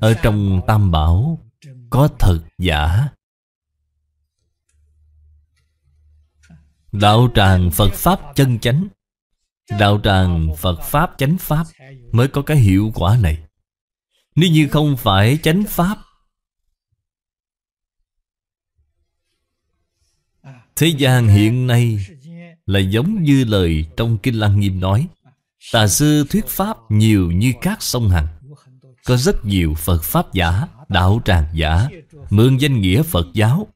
Ở trong Tam Bảo Có thật giả Đạo tràng Phật Pháp chân chánh Đạo tràng Phật Pháp chánh Pháp Mới có cái hiệu quả này Nếu như không phải chánh Pháp Thế gian hiện nay là giống như lời trong Kinh Lăng Nghiêm nói Tà sư thuyết pháp nhiều như các sông hằng Có rất nhiều Phật Pháp giả, đạo tràng giả Mượn danh nghĩa Phật giáo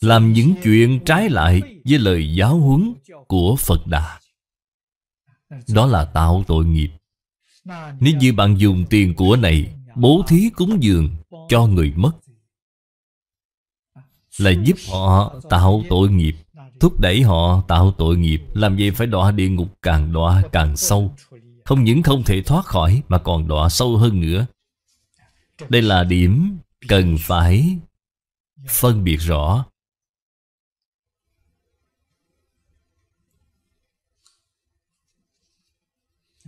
Làm những chuyện trái lại với lời giáo huấn của Phật Đà Đó là tạo tội nghiệp Nếu như bạn dùng tiền của này Bố thí cúng dường cho người mất là giúp họ tạo tội nghiệp Thúc đẩy họ tạo tội nghiệp Làm gì phải đọa địa ngục càng đọa càng sâu Không những không thể thoát khỏi Mà còn đọa sâu hơn nữa Đây là điểm cần phải phân biệt rõ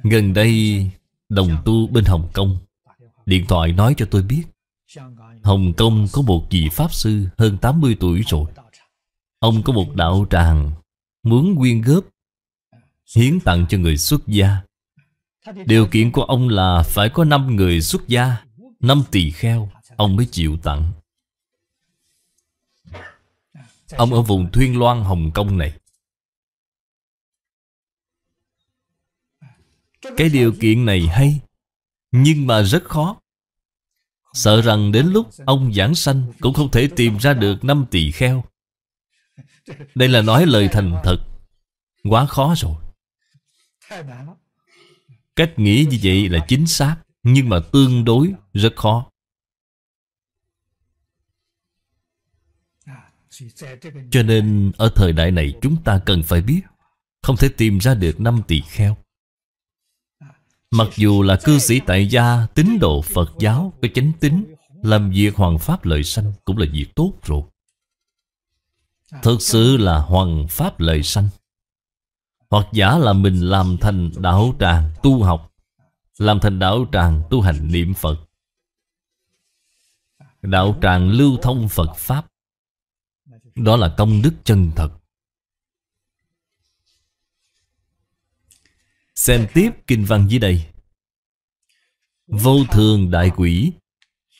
Gần đây Đồng tu bên Hồng Kông Điện thoại nói cho tôi biết Hồng Kông có một vị Pháp Sư hơn 80 tuổi rồi Ông có một đạo tràng Muốn quyên góp Hiến tặng cho người xuất gia Điều kiện của ông là Phải có 5 người xuất gia 5 tỳ kheo Ông mới chịu tặng Ông ở vùng Thuyên Loan Hồng Kông này Cái điều kiện này hay Nhưng mà rất khó Sợ rằng đến lúc ông giảng sanh Cũng không thể tìm ra được năm tỳ kheo Đây là nói lời thành thật Quá khó rồi Cách nghĩ như vậy là chính xác Nhưng mà tương đối rất khó Cho nên ở thời đại này chúng ta cần phải biết Không thể tìm ra được năm tỳ kheo Mặc dù là cư sĩ tại gia Tín đồ Phật giáo Có chánh tín Làm việc hoàng pháp lợi sanh Cũng là việc tốt rồi Thực sự là hoàng pháp lợi sanh Hoặc giả là mình làm thành đạo tràng tu học Làm thành đạo tràng tu hành niệm Phật Đạo tràng lưu thông Phật Pháp Đó là công đức chân thật Xem tiếp kinh văn dưới đây Vô thường đại quỷ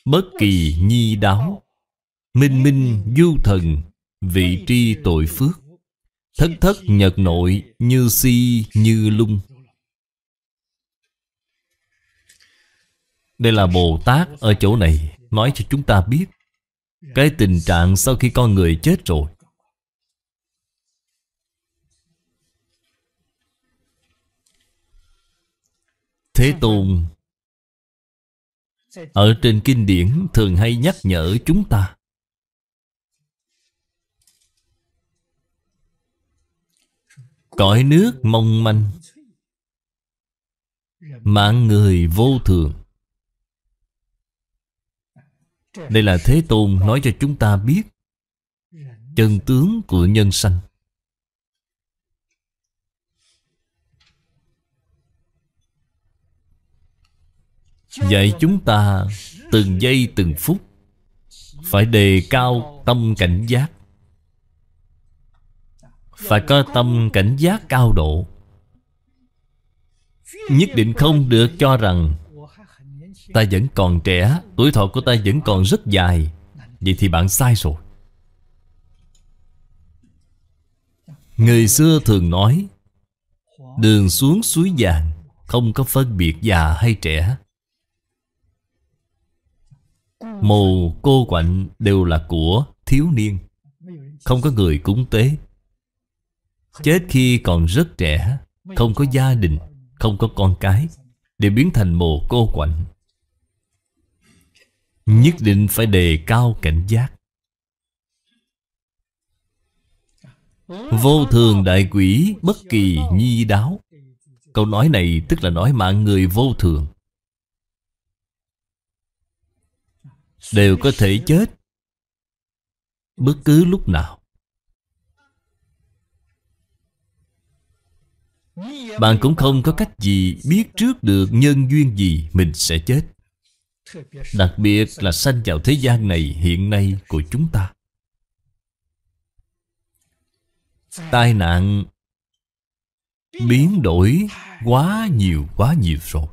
Bất kỳ nhi đáo Minh minh du thần Vị tri tội phước Thất thất nhật nội Như si như lung Đây là Bồ Tát ở chỗ này Nói cho chúng ta biết Cái tình trạng sau khi con người chết rồi Thế Tôn Ở trên kinh điển thường hay nhắc nhở chúng ta Cõi nước mong manh Mạng người vô thường Đây là Thế Tôn nói cho chúng ta biết Chân tướng của nhân sanh Dạy chúng ta từng giây từng phút Phải đề cao tâm cảnh giác Phải có tâm cảnh giác cao độ Nhất định không được cho rằng Ta vẫn còn trẻ Tuổi thọ của ta vẫn còn rất dài Vậy thì bạn sai rồi Người xưa thường nói Đường xuống suối vàng Không có phân biệt già hay trẻ Mồ cô quạnh đều là của thiếu niên Không có người cúng tế Chết khi còn rất trẻ Không có gia đình Không có con cái Để biến thành mồ cô quạnh Nhất định phải đề cao cảnh giác Vô thường đại quỷ bất kỳ nhi đáo Câu nói này tức là nói mạng người vô thường đều có thể chết bất cứ lúc nào bạn cũng không có cách gì biết trước được nhân duyên gì mình sẽ chết đặc biệt là sanh vào thế gian này hiện nay của chúng ta tai nạn biến đổi quá nhiều quá nhiều rồi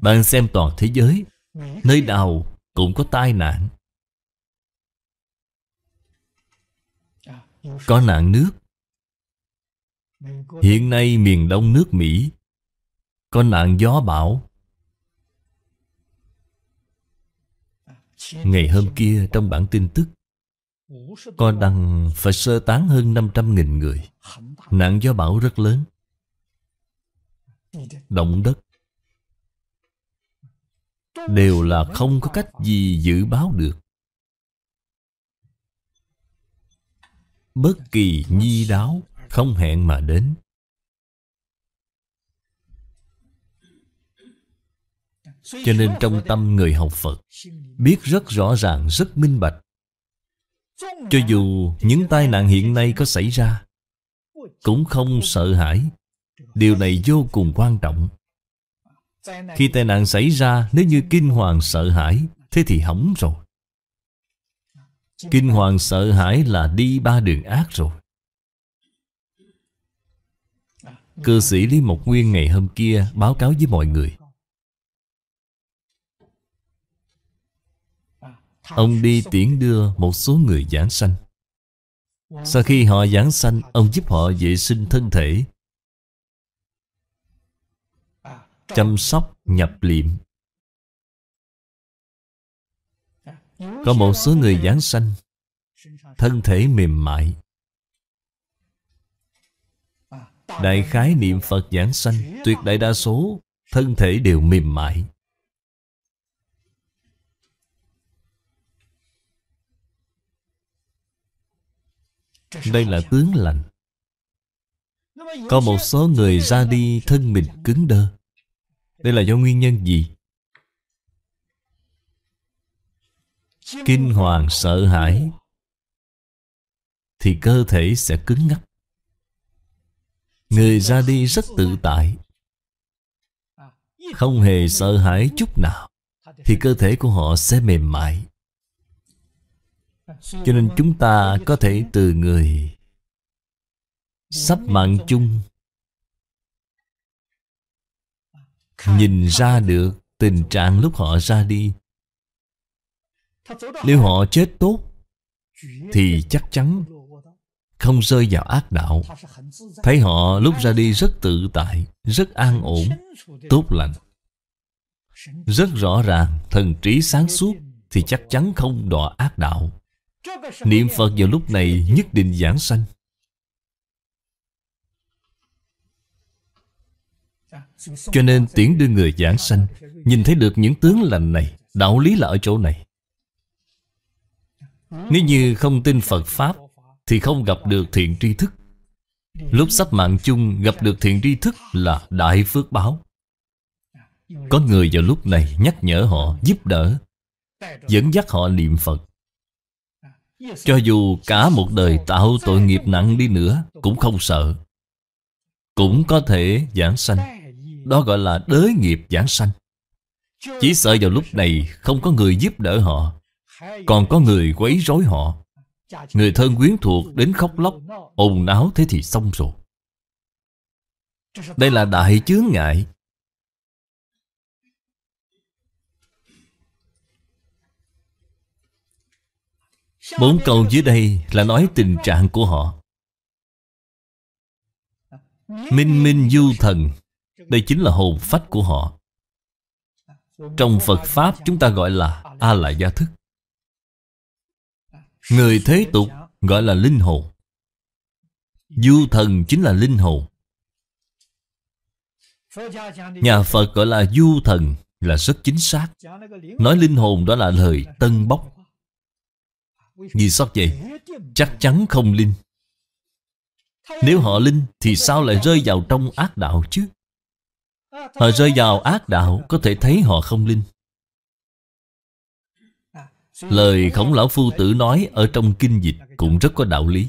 bạn xem toàn thế giới nơi nào cũng có tai nạn. Có nạn nước. Hiện nay miền đông nước Mỹ có nạn gió bão. Ngày hôm kia trong bản tin tức có đăng phải sơ tán hơn 500.000 người. Nạn gió bão rất lớn. Động đất đều là không có cách gì dự báo được bất kỳ nhi đáo không hẹn mà đến cho nên trong tâm người học phật biết rất rõ ràng rất minh bạch cho dù những tai nạn hiện nay có xảy ra cũng không sợ hãi điều này vô cùng quan trọng khi tai nạn xảy ra Nếu như kinh hoàng sợ hãi Thế thì hỏng rồi Kinh hoàng sợ hãi là đi ba đường ác rồi à, cơ sĩ Lý Mộc Nguyên ngày hôm kia báo cáo với mọi người à, Ông đi tiễn đưa một số người giảng sanh Sau khi họ giảng sanh Ông giúp họ vệ sinh thân thể chăm sóc nhập liệm có một số người giáng sanh thân thể mềm mại đại khái niệm phật giảng sanh tuyệt đại đa số thân thể đều mềm mại đây là tướng lành có một số người ra đi thân mình cứng đơ đây là do nguyên nhân gì? Kinh hoàng sợ hãi Thì cơ thể sẽ cứng ngắc Người ra đi rất tự tại Không hề sợ hãi chút nào Thì cơ thể của họ sẽ mềm mại Cho nên chúng ta có thể từ người Sắp mạng chung nhìn ra được tình trạng lúc họ ra đi nếu họ chết tốt thì chắc chắn không rơi vào ác đạo thấy họ lúc ra đi rất tự tại rất an ổn tốt lành rất rõ ràng thần trí sáng suốt thì chắc chắn không đọa ác đạo niệm phật vào lúc này nhất định giảng sanh Cho nên tiễn đưa người giảng sanh Nhìn thấy được những tướng lành này Đạo lý là ở chỗ này Nếu như không tin Phật Pháp Thì không gặp được thiện tri thức Lúc sắp mạng chung gặp được thiện tri thức là đại phước báo Có người vào lúc này nhắc nhở họ, giúp đỡ Dẫn dắt họ niệm Phật Cho dù cả một đời tạo tội nghiệp nặng đi nữa Cũng không sợ Cũng có thể giảng sanh đó gọi là đới nghiệp giảng sanh Chỉ sợ vào lúc này không có người giúp đỡ họ Còn có người quấy rối họ Người thân quyến thuộc đến khóc lóc Ồn áo thế thì xong rồi Đây là đại chướng ngại Bốn câu dưới đây là nói tình trạng của họ Minh minh du thần đây chính là hồn phách của họ Trong Phật Pháp chúng ta gọi là A-la gia thức Người thế tục gọi là linh hồn Du thần chính là linh hồn Nhà Phật gọi là du thần là rất chính xác Nói linh hồn đó là lời tân bốc Vì sao vậy? Chắc chắn không linh Nếu họ linh thì sao lại rơi vào trong ác đạo chứ? Họ rơi vào ác đạo Có thể thấy họ không linh Lời khổng lão phu tử nói Ở trong kinh dịch cũng rất có đạo lý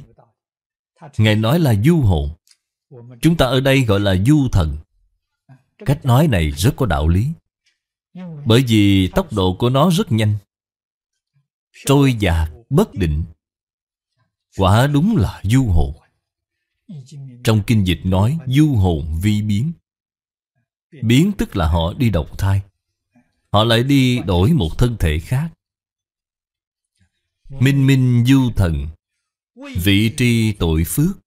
Ngài nói là du hồn Chúng ta ở đây gọi là du thần Cách nói này rất có đạo lý Bởi vì tốc độ của nó rất nhanh Trôi dạt, bất định Quả đúng là du hồn Trong kinh dịch nói du hồn vi biến Biến tức là họ đi độc thai Họ lại đi đổi một thân thể khác Minh minh du thần Vị tri tội phước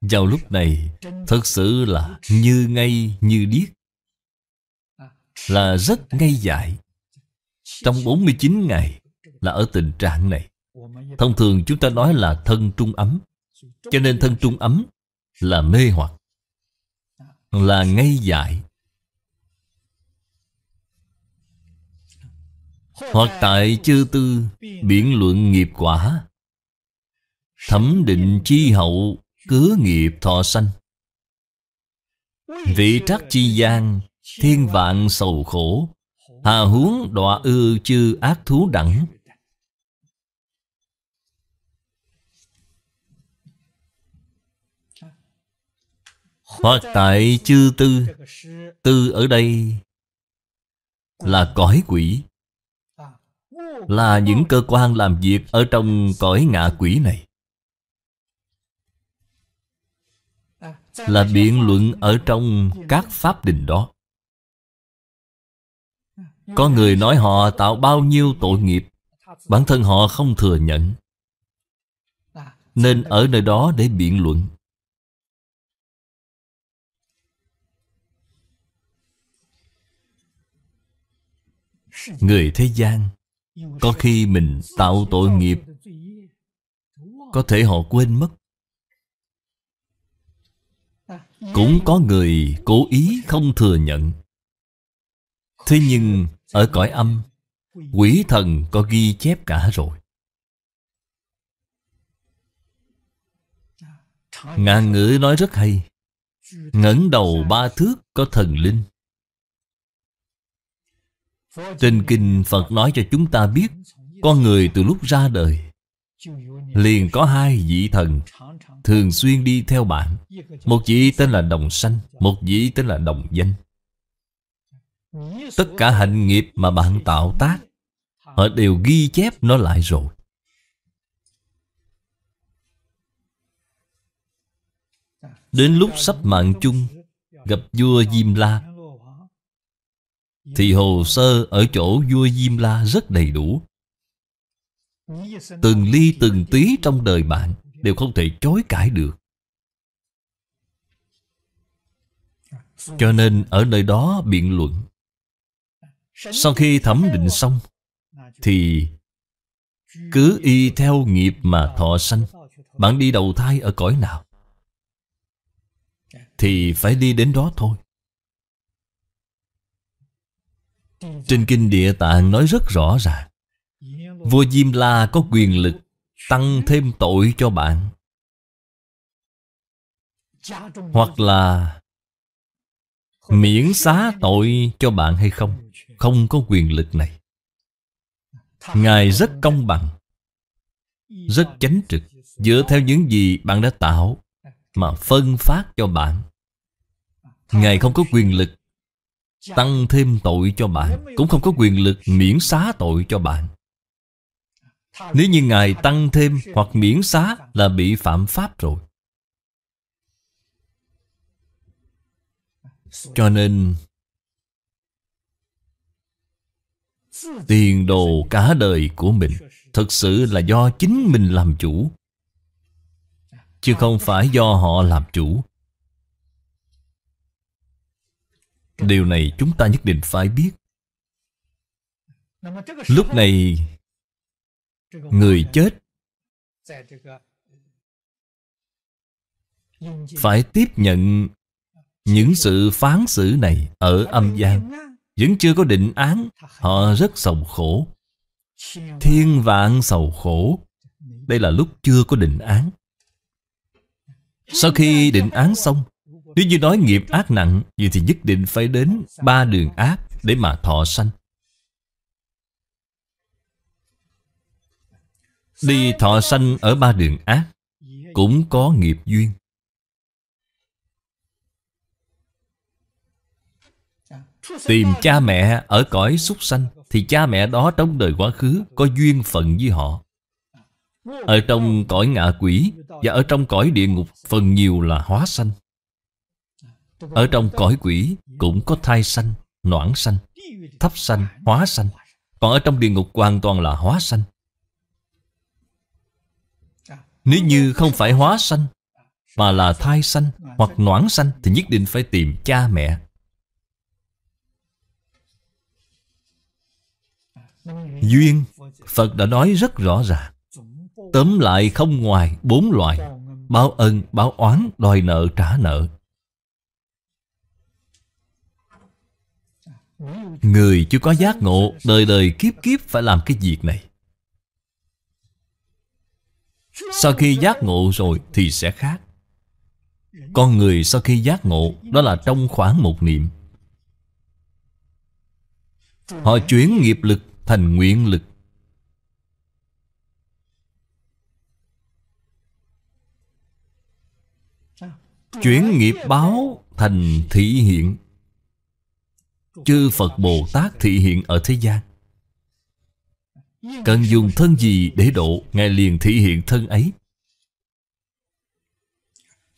Vào lúc này Thật sự là như ngay như điếc Là rất ngay dại Trong 49 ngày Là ở tình trạng này Thông thường chúng ta nói là thân trung ấm Cho nên thân trung ấm Là mê hoặc là ngay dại hoặc tại chư tư biện luận nghiệp quả thẩm định chi hậu cứ nghiệp thọ sanh vị trắc chi gian thiên vạn sầu khổ hà huống đọa ư chư ác thú đẳng Hoặc tại chư tư Tư ở đây Là cõi quỷ à, Là những cơ quan làm việc Ở trong cõi ngạ quỷ này à, Là biện luận ở trong các pháp đình đó à, Có người nói họ tạo bao nhiêu tội nghiệp Bản thân họ không thừa nhận Nên ở nơi đó để biện luận người thế gian có khi mình tạo tội nghiệp có thể họ quên mất cũng có người cố ý không thừa nhận thế nhưng ở cõi âm quỷ thần có ghi chép cả rồi ngạn ngữ nói rất hay ngẩng đầu ba thước có thần linh trên kinh Phật nói cho chúng ta biết Con người từ lúc ra đời Liền có hai vị thần Thường xuyên đi theo bạn Một vị tên là Đồng Sanh Một vị tên là Đồng Danh Tất cả hạnh nghiệp mà bạn tạo tác Họ đều ghi chép nó lại rồi Đến lúc sắp mạng chung Gặp vua Diêm La thì hồ sơ ở chỗ vua Diêm La rất đầy đủ. Từng ly từng tí trong đời bạn đều không thể chối cãi được. Cho nên ở nơi đó biện luận. Sau khi thẩm định xong, thì cứ y theo nghiệp mà thọ sanh. Bạn đi đầu thai ở cõi nào? Thì phải đi đến đó thôi. Trên kinh địa tạng nói rất rõ ràng Vua Diêm La có quyền lực Tăng thêm tội cho bạn Hoặc là Miễn xá tội cho bạn hay không Không có quyền lực này Ngài rất công bằng Rất chánh trực Dựa theo những gì bạn đã tạo Mà phân phát cho bạn Ngài không có quyền lực Tăng thêm tội cho bạn Cũng không có quyền lực miễn xá tội cho bạn Nếu như Ngài tăng thêm hoặc miễn xá là bị phạm pháp rồi Cho nên Tiền đồ cả đời của mình thực sự là do chính mình làm chủ Chứ không phải do họ làm chủ Điều này chúng ta nhất định phải biết Lúc này Người chết Phải tiếp nhận Những sự phán xử này Ở âm gian Vẫn chưa có định án Họ rất sầu khổ Thiên vạn sầu khổ Đây là lúc chưa có định án Sau khi định án xong nếu như nói nghiệp ác nặng Vậy thì nhất định phải đến ba đường ác Để mà thọ sanh Đi thọ sanh ở ba đường ác Cũng có nghiệp duyên Tìm cha mẹ ở cõi súc sanh Thì cha mẹ đó trong đời quá khứ Có duyên phận với họ Ở trong cõi ngạ quỷ Và ở trong cõi địa ngục Phần nhiều là hóa sanh ở trong cõi quỷ cũng có thai sanh, noãn sanh, thấp sanh, hóa sanh Còn ở trong địa ngục hoàn toàn là hóa sanh Nếu như không phải hóa sanh Mà là thai sanh hoặc noãn sanh Thì nhất định phải tìm cha mẹ Duyên Phật đã nói rất rõ ràng Tóm lại không ngoài bốn loại Báo ân, báo oán, đòi nợ, trả nợ Người chưa có giác ngộ Đời đời kiếp kiếp phải làm cái việc này Sau khi giác ngộ rồi thì sẽ khác Con người sau khi giác ngộ Đó là trong khoảng một niệm Họ chuyển nghiệp lực thành nguyện lực Chuyển nghiệp báo thành thị hiện Chư Phật Bồ Tát thị hiện ở thế gian Cần dùng thân gì để độ Ngài liền thị hiện thân ấy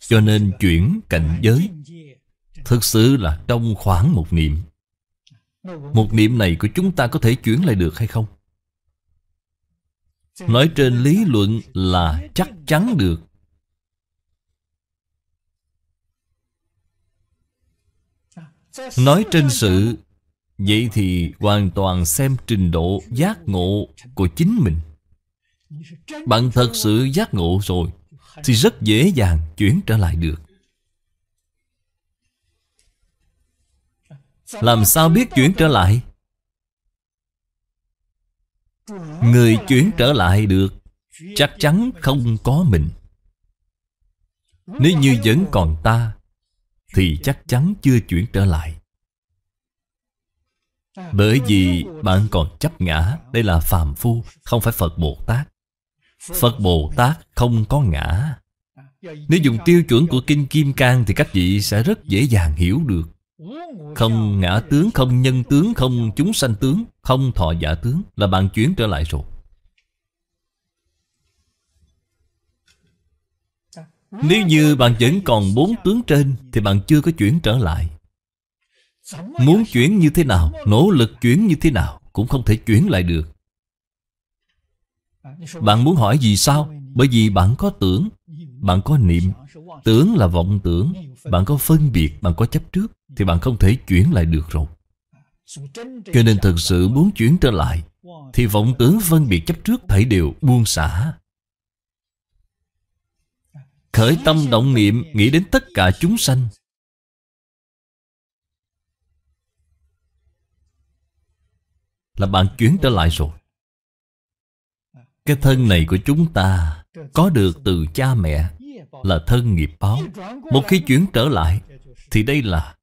Cho nên chuyển cảnh giới Thực sự là trong khoảng một niệm Một niệm này của chúng ta có thể chuyển lại được hay không? Nói trên lý luận là chắc chắn được Nói trên sự Vậy thì hoàn toàn xem trình độ giác ngộ của chính mình Bạn thật sự giác ngộ rồi Thì rất dễ dàng chuyển trở lại được Làm sao biết chuyển trở lại Người chuyển trở lại được Chắc chắn không có mình Nếu như vẫn còn ta thì chắc chắn chưa chuyển trở lại bởi vì bạn còn chấp ngã Đây là phàm phu Không phải Phật Bồ Tát Phật Bồ Tát không có ngã Nếu dùng tiêu chuẩn của Kinh Kim Cang Thì các vị sẽ rất dễ dàng hiểu được Không ngã tướng Không nhân tướng Không chúng sanh tướng Không thọ giả tướng Là bạn chuyển trở lại rồi Nếu như bạn vẫn còn bốn tướng trên Thì bạn chưa có chuyển trở lại Muốn chuyển như thế nào Nỗ lực chuyển như thế nào Cũng không thể chuyển lại được Bạn muốn hỏi vì sao Bởi vì bạn có tưởng Bạn có niệm Tưởng là vọng tưởng Bạn có phân biệt Bạn có chấp trước Thì bạn không thể chuyển lại được rồi Cho nên thật sự muốn chuyển trở lại Thì vọng tưởng phân biệt chấp trước Thảy đều buông xả Khởi tâm động niệm nghĩ đến tất cả chúng sanh Là bạn chuyển trở lại rồi Cái thân này của chúng ta Có được từ cha mẹ Là thân nghiệp báo Một khi chuyển trở lại Thì đây là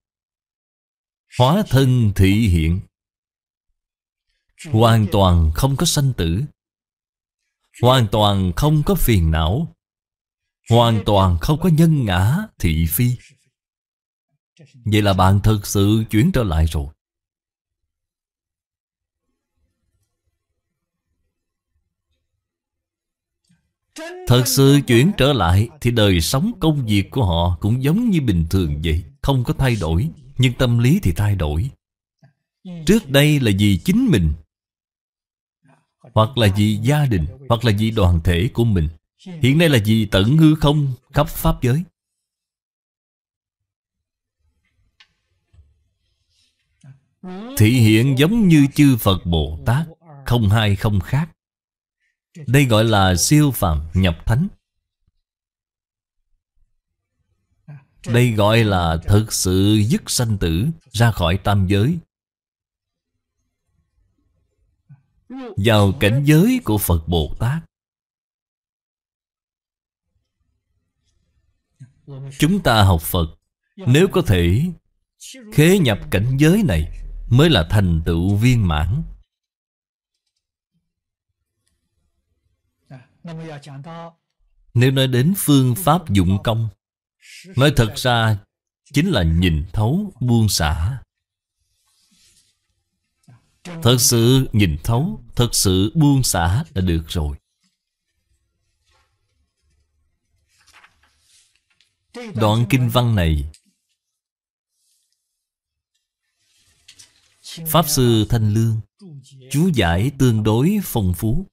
Hóa thân thị hiện Hoàn toàn không có sanh tử Hoàn toàn không có phiền não Hoàn toàn không có nhân ngã thị phi Vậy là bạn thực sự chuyển trở lại rồi Thật sự chuyển trở lại Thì đời sống công việc của họ Cũng giống như bình thường vậy Không có thay đổi Nhưng tâm lý thì thay đổi Trước đây là vì chính mình Hoặc là vì gia đình Hoặc là vì đoàn thể của mình Hiện nay là gì tận hư không khắp Pháp giới Thị hiện giống như chư Phật Bồ Tát Không hai không khác Đây gọi là siêu phàm nhập thánh Đây gọi là thực sự dứt sanh tử Ra khỏi tam giới Vào cảnh giới của Phật Bồ Tát Chúng ta học Phật Nếu có thể khế nhập cảnh giới này Mới là thành tựu viên mãn Nếu nói đến phương pháp dụng công Nói thật ra Chính là nhìn thấu buông xả Thật sự nhìn thấu Thật sự buông xả là được rồi Đoạn kinh văn này Pháp Sư Thanh Lương Chú giải tương đối phong phú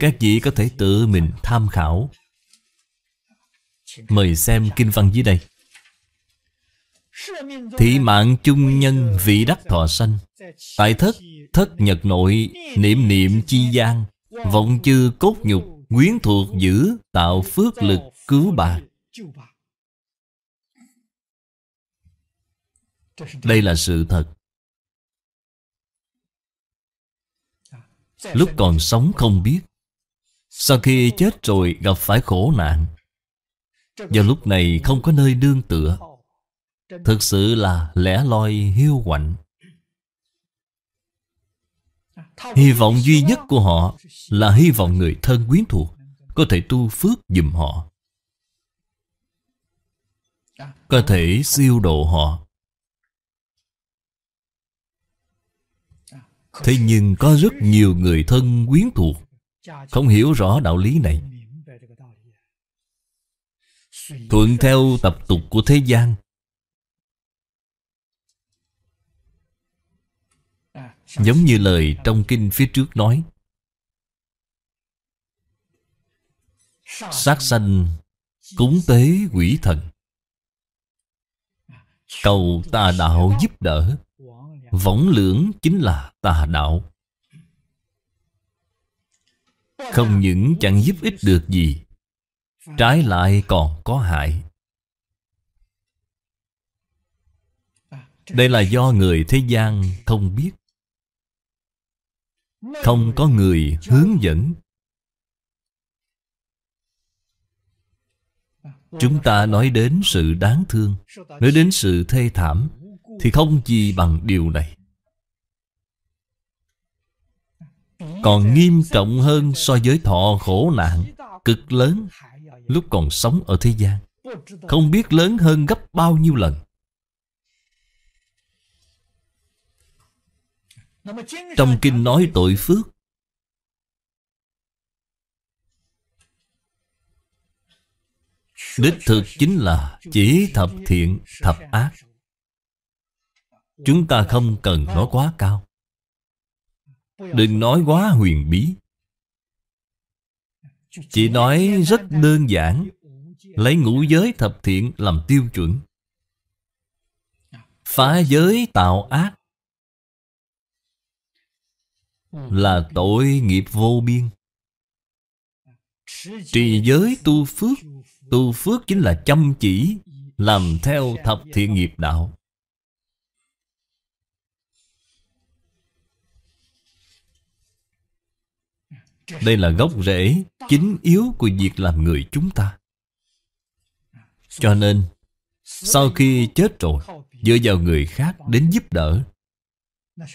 Các vị có thể tự mình tham khảo Mời xem kinh văn dưới đây Thị mạng chung nhân vị đắc thọ sanh Tại thất, thất nhật nội Niệm niệm chi gian Vọng chư cốt nhục Quyến thuộc giữ tạo phước lực cứu bà Đây là sự thật Lúc còn sống không biết Sau khi chết rồi gặp phải khổ nạn Do lúc này không có nơi đương tựa Thực sự là lẻ loi hiu quạnh Hy vọng duy nhất của họ là hy vọng người thân quyến thuộc có thể tu phước giùm họ. Có thể siêu độ họ. Thế nhưng có rất nhiều người thân quyến thuộc không hiểu rõ đạo lý này. Thuận theo tập tục của thế gian Giống như lời trong kinh phía trước nói Sát sanh Cúng tế quỷ thần Cầu tà đạo giúp đỡ Võng lưỡng chính là tà đạo Không những chẳng giúp ích được gì Trái lại còn có hại Đây là do người thế gian không biết không có người hướng dẫn chúng ta nói đến sự đáng thương nói đến sự thê thảm thì không gì bằng điều này còn nghiêm trọng hơn so với thọ khổ nạn cực lớn lúc còn sống ở thế gian không biết lớn hơn gấp bao nhiêu lần Trong kinh nói tội phước Đích thực chính là chỉ thập thiện thập ác Chúng ta không cần nói quá cao Đừng nói quá huyền bí Chỉ nói rất đơn giản Lấy ngũ giới thập thiện làm tiêu chuẩn Phá giới tạo ác là tội nghiệp vô biên trì giới tu phước tu phước chính là chăm chỉ làm theo thập thiện nghiệp đạo đây là gốc rễ chính yếu của việc làm người chúng ta cho nên sau khi chết rồi dựa vào người khác đến giúp đỡ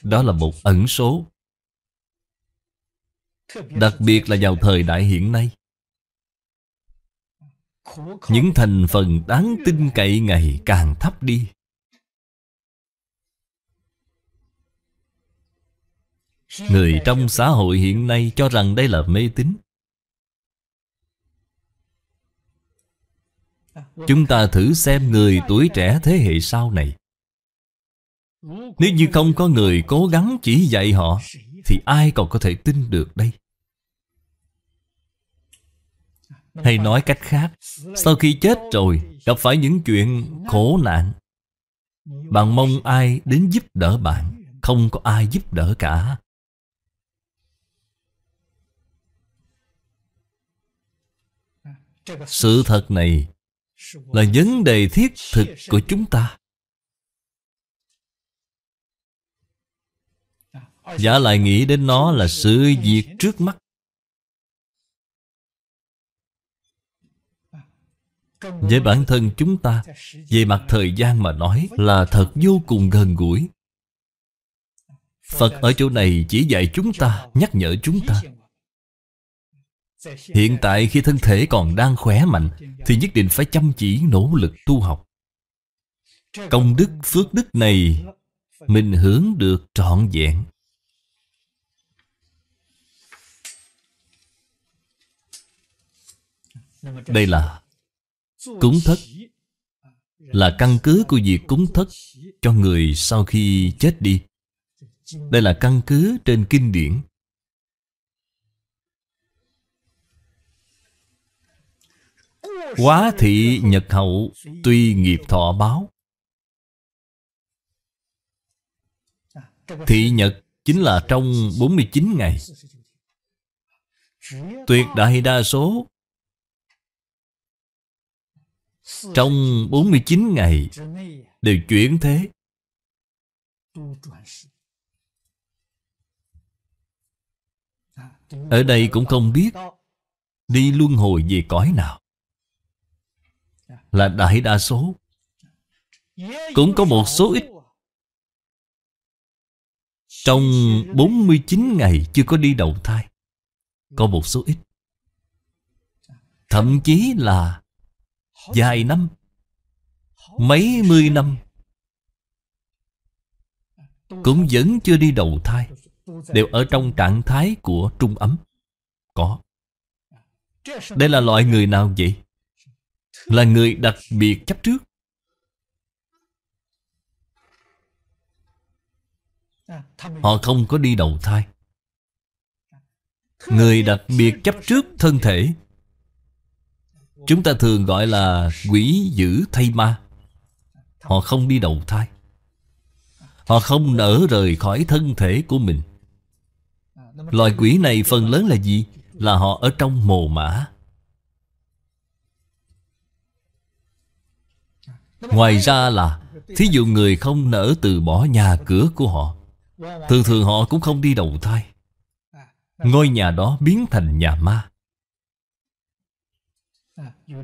đó là một ẩn số Đặc biệt là vào thời đại hiện nay Những thành phần đáng tin cậy ngày càng thấp đi Người trong xã hội hiện nay cho rằng đây là mê tín Chúng ta thử xem người tuổi trẻ thế hệ sau này Nếu như không có người cố gắng chỉ dạy họ thì ai còn có thể tin được đây? Hay nói cách khác, sau khi chết rồi, gặp phải những chuyện khổ nạn, bạn mong ai đến giúp đỡ bạn, không có ai giúp đỡ cả. Sự thật này là vấn đề thiết thực của chúng ta. Giả lại nghĩ đến nó là sự diệt trước mắt Với bản thân chúng ta Về mặt thời gian mà nói Là thật vô cùng gần gũi Phật ở chỗ này chỉ dạy chúng ta Nhắc nhở chúng ta Hiện tại khi thân thể còn đang khỏe mạnh Thì nhất định phải chăm chỉ nỗ lực tu học Công đức phước đức này Mình hướng được trọn vẹn Đây là cúng thất Là căn cứ của việc cúng thất cho người sau khi chết đi Đây là căn cứ trên kinh điển Quá thị nhật hậu Tuy nghiệp thọ báo Thị nhật chính là trong 49 ngày Tuyệt đại đa số trong 49 ngày Đều chuyển thế Ở đây cũng không biết Đi luân hồi về cõi nào Là đại đa số Cũng có một số ít Trong 49 ngày chưa có đi đầu thai Có một số ít Thậm chí là dài năm Mấy mươi năm Cũng vẫn chưa đi đầu thai Đều ở trong trạng thái của trung ấm Có Đây là loại người nào vậy? Là người đặc biệt chấp trước Họ không có đi đầu thai Người đặc biệt chấp trước thân thể Chúng ta thường gọi là quỷ dữ thay ma Họ không đi đầu thai Họ không nở rời khỏi thân thể của mình Loài quỷ này phần lớn là gì? Là họ ở trong mồ mã Ngoài ra là Thí dụ người không nở từ bỏ nhà cửa của họ Thường thường họ cũng không đi đầu thai Ngôi nhà đó biến thành nhà ma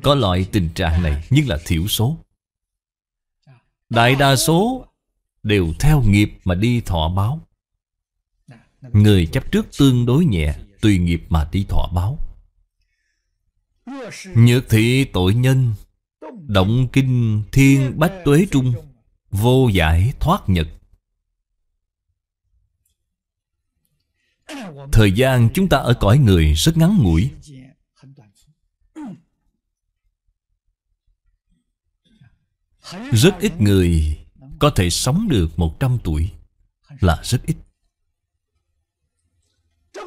có loại tình trạng này nhưng là thiểu số Đại đa số đều theo nghiệp mà đi thọ báo Người chấp trước tương đối nhẹ Tùy nghiệp mà đi thọ báo Nhược thị tội nhân Động kinh thiên bách tuế trung Vô giải thoát nhật Thời gian chúng ta ở cõi người rất ngắn ngủi Rất ít người có thể sống được 100 tuổi là rất ít.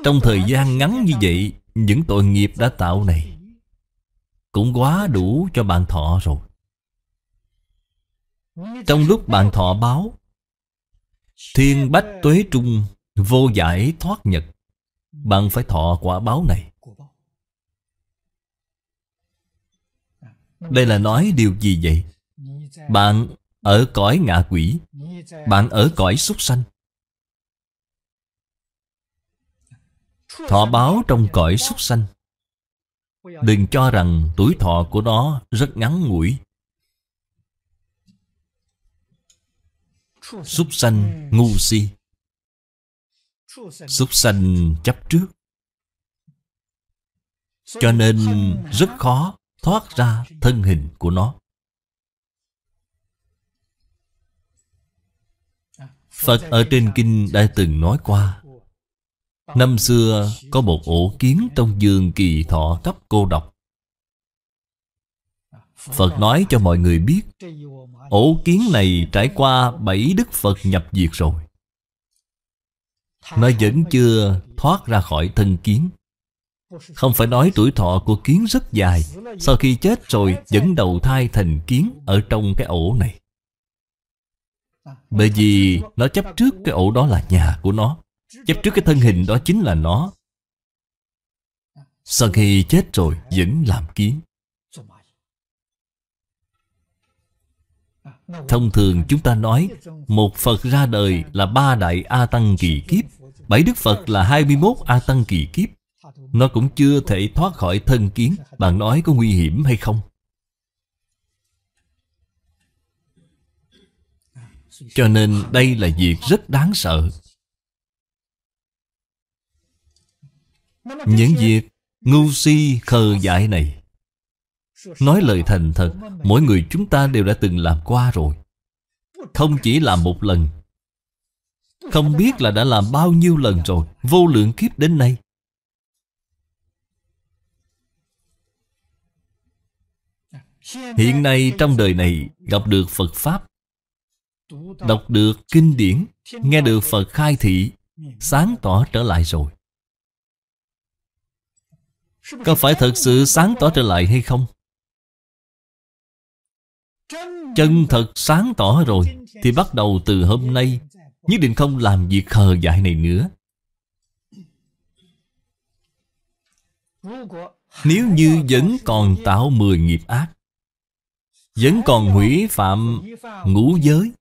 Trong thời gian ngắn như vậy, những tội nghiệp đã tạo này cũng quá đủ cho bạn thọ rồi. Trong lúc bạn thọ báo, thiên bách tuế trung vô giải thoát nhật, bạn phải thọ quả báo này. Đây là nói điều gì vậy? Bạn ở cõi ngạ quỷ Bạn ở cõi súc sanh Thọ báo trong cõi súc sanh Đừng cho rằng tuổi thọ của nó rất ngắn ngủi Súc sanh ngu si Súc sanh chấp trước Cho nên rất khó thoát ra thân hình của nó Phật ở trên kinh đã từng nói qua Năm xưa có một ổ kiến trong giường kỳ thọ cấp cô độc Phật nói cho mọi người biết Ổ kiến này trải qua bảy đức Phật nhập diệt rồi Nó vẫn chưa thoát ra khỏi thân kiến Không phải nói tuổi thọ của kiến rất dài Sau khi chết rồi vẫn đầu thai thành kiến Ở trong cái ổ này bởi vì nó chấp trước cái ổ đó là nhà của nó Chấp trước cái thân hình đó chính là nó Sau khi chết rồi vẫn làm kiến Thông thường chúng ta nói Một Phật ra đời là ba đại A Tăng kỳ kiếp Bảy Đức Phật là 21 A Tăng kỳ kiếp Nó cũng chưa thể thoát khỏi thân kiến Bạn nói có nguy hiểm hay không? Cho nên đây là việc rất đáng sợ Những việc ngu si khờ dại này Nói lời thành thật Mỗi người chúng ta đều đã từng làm qua rồi Không chỉ làm một lần Không biết là đã làm bao nhiêu lần rồi Vô lượng kiếp đến nay Hiện nay trong đời này gặp được Phật Pháp đọc được kinh điển nghe được phật khai thị sáng tỏ trở lại rồi có phải thật sự sáng tỏ trở lại hay không chân thật sáng tỏ rồi thì bắt đầu từ hôm nay nhất định không làm việc khờ dại này nữa nếu như vẫn còn tạo mười nghiệp ác vẫn còn hủy phạm ngũ giới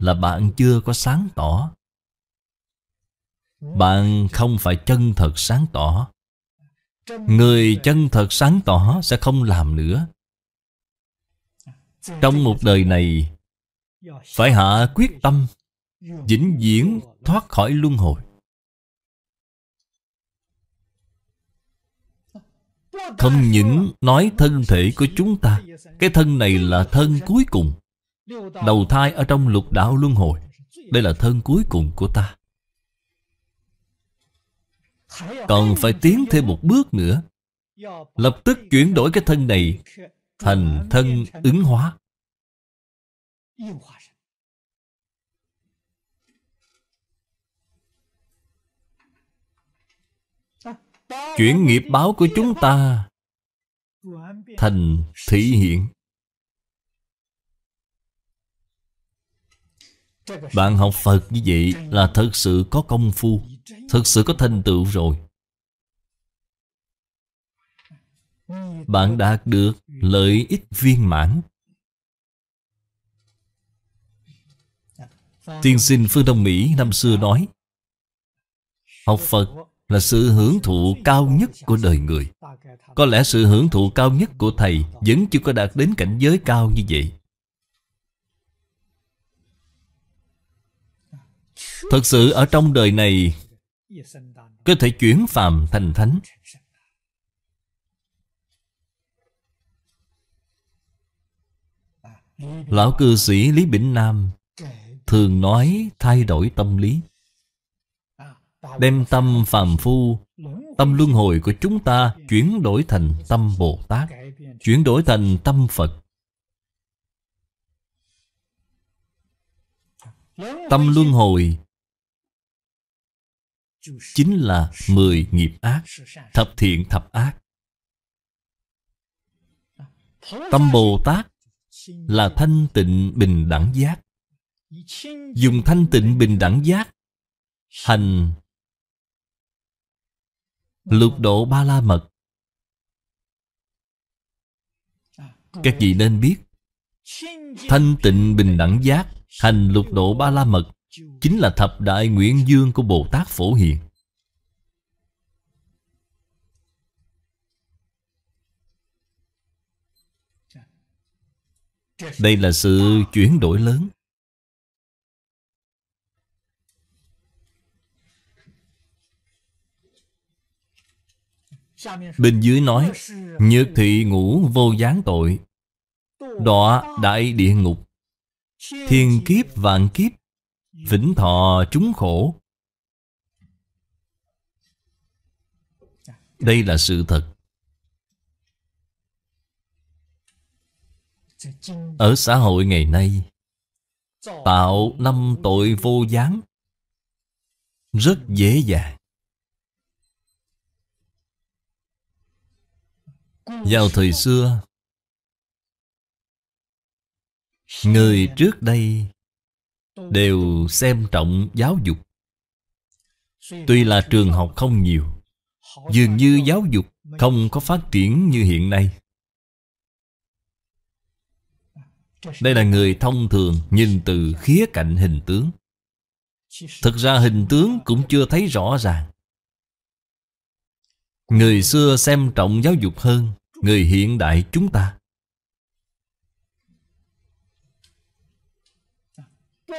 là bạn chưa có sáng tỏ bạn không phải chân thật sáng tỏ người chân thật sáng tỏ sẽ không làm nữa trong một đời này phải hạ quyết tâm vĩnh viễn thoát khỏi luân hồi không những nói thân thể của chúng ta cái thân này là thân cuối cùng Đầu thai ở trong lục đạo luân hồi Đây là thân cuối cùng của ta Còn phải tiến thêm một bước nữa Lập tức chuyển đổi cái thân này Thành thân ứng hóa Chuyển nghiệp báo của chúng ta Thành thị hiện Bạn học Phật như vậy là thật sự có công phu Thật sự có thành tựu rồi Bạn đạt được lợi ích viên mãn Tiên sinh Phương Đông Mỹ năm xưa nói Học Phật là sự hưởng thụ cao nhất của đời người Có lẽ sự hưởng thụ cao nhất của Thầy Vẫn chưa có đạt đến cảnh giới cao như vậy Thật sự ở trong đời này Có thể chuyển phàm thành thánh Lão cư sĩ Lý Bỉnh Nam Thường nói thay đổi tâm lý Đem tâm phàm phu Tâm luân hồi của chúng ta Chuyển đổi thành tâm Bồ Tát Chuyển đổi thành tâm Phật Tâm luân hồi chính là mười nghiệp ác thập thiện thập ác tâm bồ tát là thanh tịnh bình đẳng giác dùng thanh tịnh bình đẳng giác hành lục độ ba la mật các vị nên biết thanh tịnh bình đẳng giác hành lục độ ba la mật chính là thập đại nguyện dương của Bồ Tát Phổ Hiền. Đây là sự chuyển đổi lớn. Bên dưới nói Nhược thị ngũ vô gián tội Đọa đại địa ngục Thiên kiếp vạn kiếp vĩnh thọ chúng khổ đây là sự thật ở xã hội ngày nay tạo năm tội vô gián rất dễ dàng vào thời xưa người trước đây đều xem trọng giáo dục tuy là trường học không nhiều dường như giáo dục không có phát triển như hiện nay đây là người thông thường nhìn từ khía cạnh hình tướng thực ra hình tướng cũng chưa thấy rõ ràng người xưa xem trọng giáo dục hơn người hiện đại chúng ta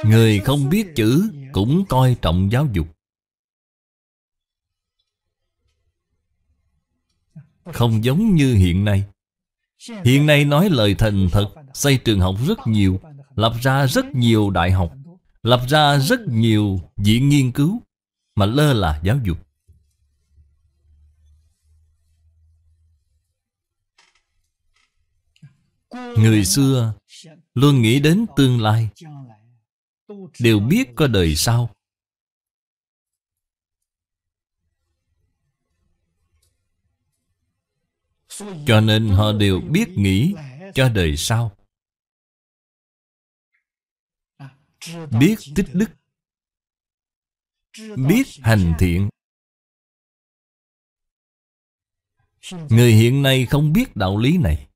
Người không biết chữ cũng coi trọng giáo dục Không giống như hiện nay Hiện nay nói lời thành thật Xây trường học rất nhiều Lập ra rất nhiều đại học Lập ra rất nhiều viện nghiên cứu Mà lơ là giáo dục Người xưa luôn nghĩ đến tương lai đều biết có đời sau cho nên họ đều biết nghĩ cho đời sau biết tích đức biết hành thiện người hiện nay không biết đạo lý này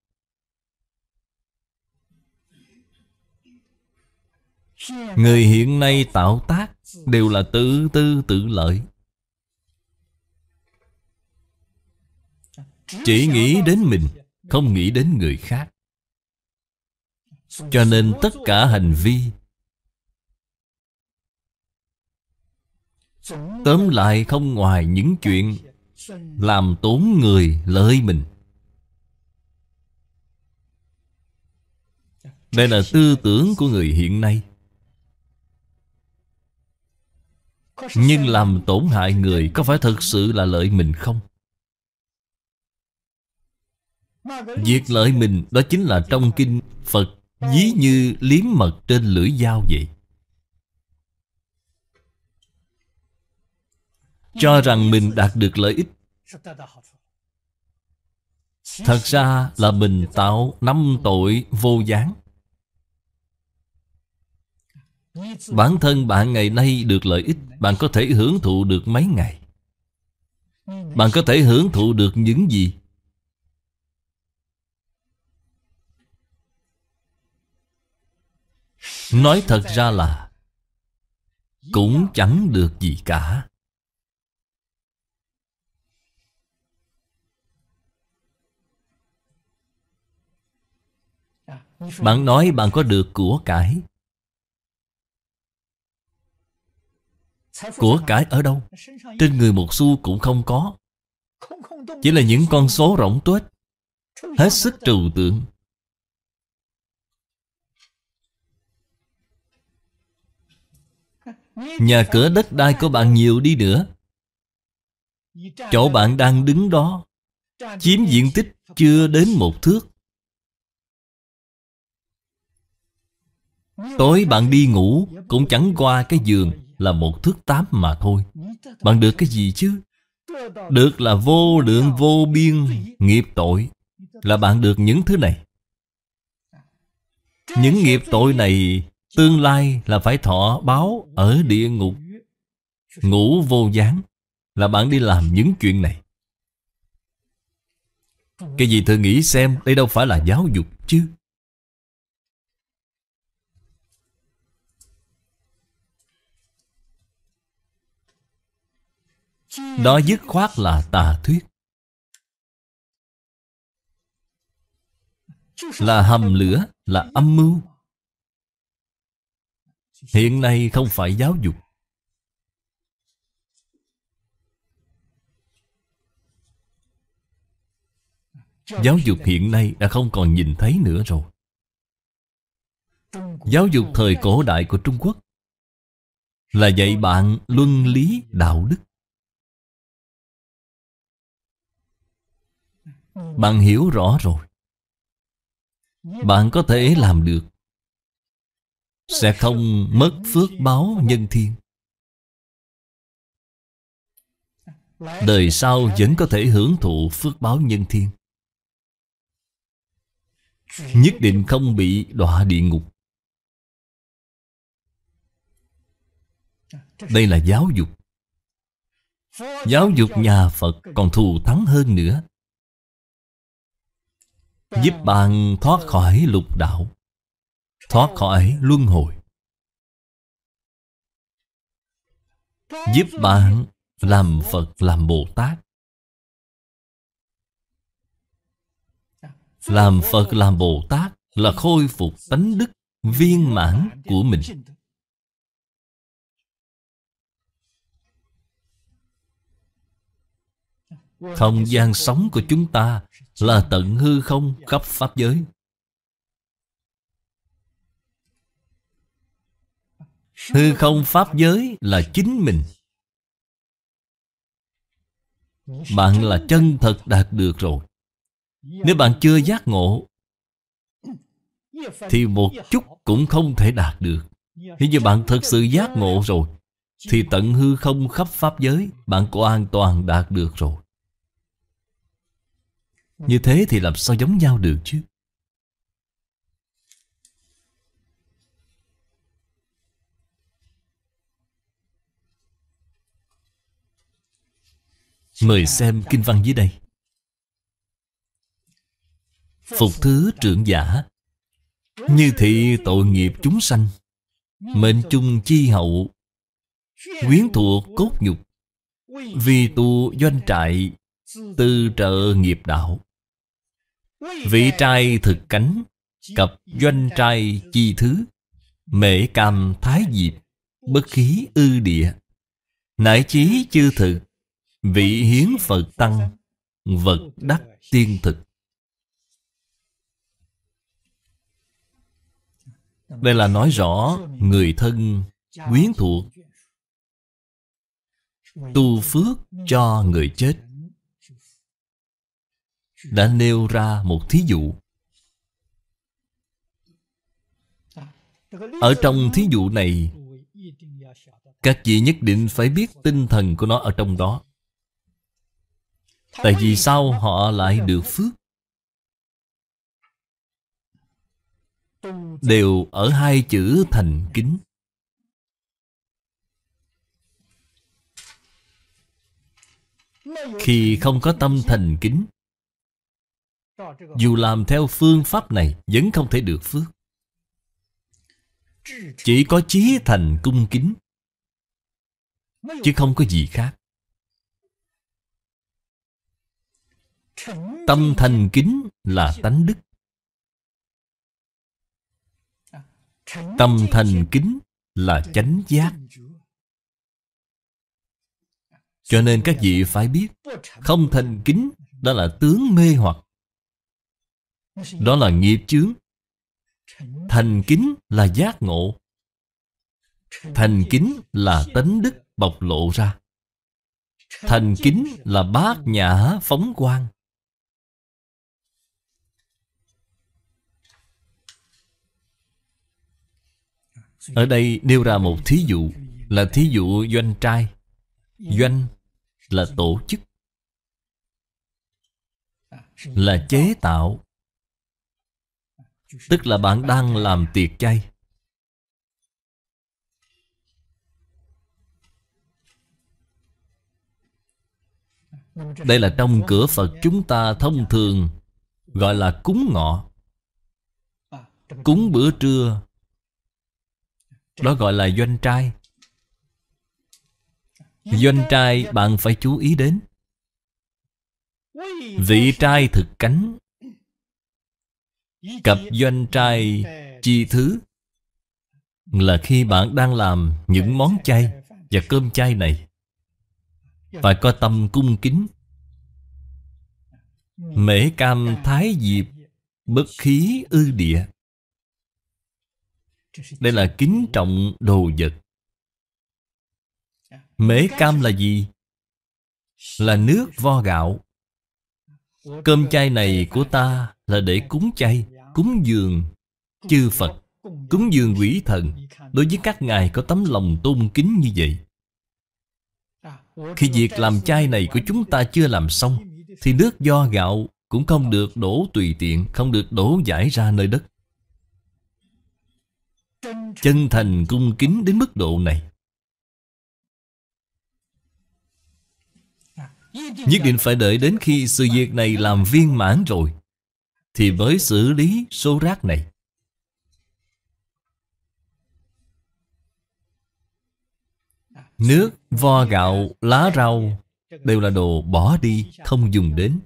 Người hiện nay tạo tác đều là tự tư tự lợi Chỉ nghĩ đến mình, không nghĩ đến người khác Cho nên tất cả hành vi Tóm lại không ngoài những chuyện Làm tốn người lợi mình Đây là tư tưởng của người hiện nay Nhưng làm tổn hại người có phải thật sự là lợi mình không? Việc lợi mình đó chính là trong kinh Phật Dí như liếm mật trên lưỡi dao vậy Cho rằng mình đạt được lợi ích Thật ra là mình tạo năm tội vô gián Bản thân bạn ngày nay được lợi ích Bạn có thể hưởng thụ được mấy ngày Bạn có thể hưởng thụ được những gì Nói thật ra là Cũng chẳng được gì cả Bạn nói bạn có được của cải Của cải ở đâu Trên người một xu cũng không có Chỉ là những con số rỗng tuếch Hết sức trừu tượng Nhà cửa đất đai của bạn nhiều đi nữa Chỗ bạn đang đứng đó Chiếm diện tích chưa đến một thước Tối bạn đi ngủ Cũng chẳng qua cái giường là một thước tám mà thôi Bạn được cái gì chứ? Được là vô lượng vô biên nghiệp tội Là bạn được những thứ này Những nghiệp tội này Tương lai là phải thọ báo ở địa ngục Ngủ vô gián Là bạn đi làm những chuyện này Cái gì thử nghĩ xem Đây đâu phải là giáo dục chứ Đó dứt khoát là tà thuyết Là hầm lửa, là âm mưu Hiện nay không phải giáo dục Giáo dục hiện nay đã không còn nhìn thấy nữa rồi Giáo dục thời cổ đại của Trung Quốc Là dạy bạn luân lý đạo đức Bạn hiểu rõ rồi Bạn có thể làm được Sẽ không mất phước báo nhân thiên Đời sau vẫn có thể hưởng thụ phước báo nhân thiên Nhất định không bị đọa địa ngục Đây là giáo dục Giáo dục nhà Phật còn thù thắng hơn nữa Giúp bạn thoát khỏi lục đạo Thoát khỏi luân hồi Giúp bạn làm Phật làm Bồ Tát Làm Phật làm Bồ Tát là khôi phục tánh đức viên mãn của mình Không gian sống của chúng ta là tận hư không khắp Pháp giới Hư không Pháp giới là chính mình Bạn là chân thật đạt được rồi Nếu bạn chưa giác ngộ Thì một chút cũng không thể đạt được Nếu như bạn thật sự giác ngộ rồi Thì tận hư không khắp Pháp giới Bạn có an toàn đạt được rồi như thế thì làm sao giống nhau được chứ? Mời xem kinh văn dưới đây. Phục thứ trưởng giả Như thị tội nghiệp chúng sanh Mệnh chung chi hậu Quyến thuộc cốt nhục Vì tu doanh trại Tư trợ nghiệp đạo Vị trai thực cánh cập doanh trai chi thứ Mễ cam thái diệp Bất khí ư địa Nải chí chư thực Vị hiến Phật tăng Vật đắc tiên thực Đây là nói rõ người thân quyến thuộc Tu phước cho người chết đã nêu ra một thí dụ ở trong thí dụ này các vị nhất định phải biết tinh thần của nó ở trong đó tại vì sao họ lại được phước đều ở hai chữ thành kính khi không có tâm thành kính dù làm theo phương pháp này Vẫn không thể được phước Chỉ có chí thành cung kính Chứ không có gì khác Tâm thành kính là tánh đức Tâm thành kính là chánh giác Cho nên các vị phải biết Không thành kính đó là tướng mê hoặc đó là nghiệp chướng Thành kính là giác ngộ Thành kính là tánh đức bộc lộ ra Thành kính là bát nhã phóng quang Ở đây nêu ra một thí dụ Là thí dụ doanh trai Doanh là tổ chức Là chế tạo Tức là bạn đang làm tiệc chay Đây là trong cửa Phật chúng ta thông thường Gọi là cúng ngọ Cúng bữa trưa Đó gọi là doanh trai Doanh trai bạn phải chú ý đến Vị trai thực cánh Cặp doanh trai chi thứ Là khi bạn đang làm những món chay Và cơm chay này Phải có tâm cung kính Mễ cam thái diệp Bất khí ư địa Đây là kính trọng đồ vật Mễ cam là gì? Là nước vo gạo Cơm chay này của ta là để cúng chay Cúng dường chư Phật Cúng dường quỷ thần Đối với các ngài có tấm lòng tôn kính như vậy Khi việc làm chay này của chúng ta chưa làm xong Thì nước do gạo cũng không được đổ tùy tiện Không được đổ giải ra nơi đất Chân thành cung kính đến mức độ này Nhất định phải đợi đến khi sự việc này làm viên mãn rồi Thì mới xử lý số rác này Nước, vo gạo, lá rau Đều là đồ bỏ đi, không dùng đến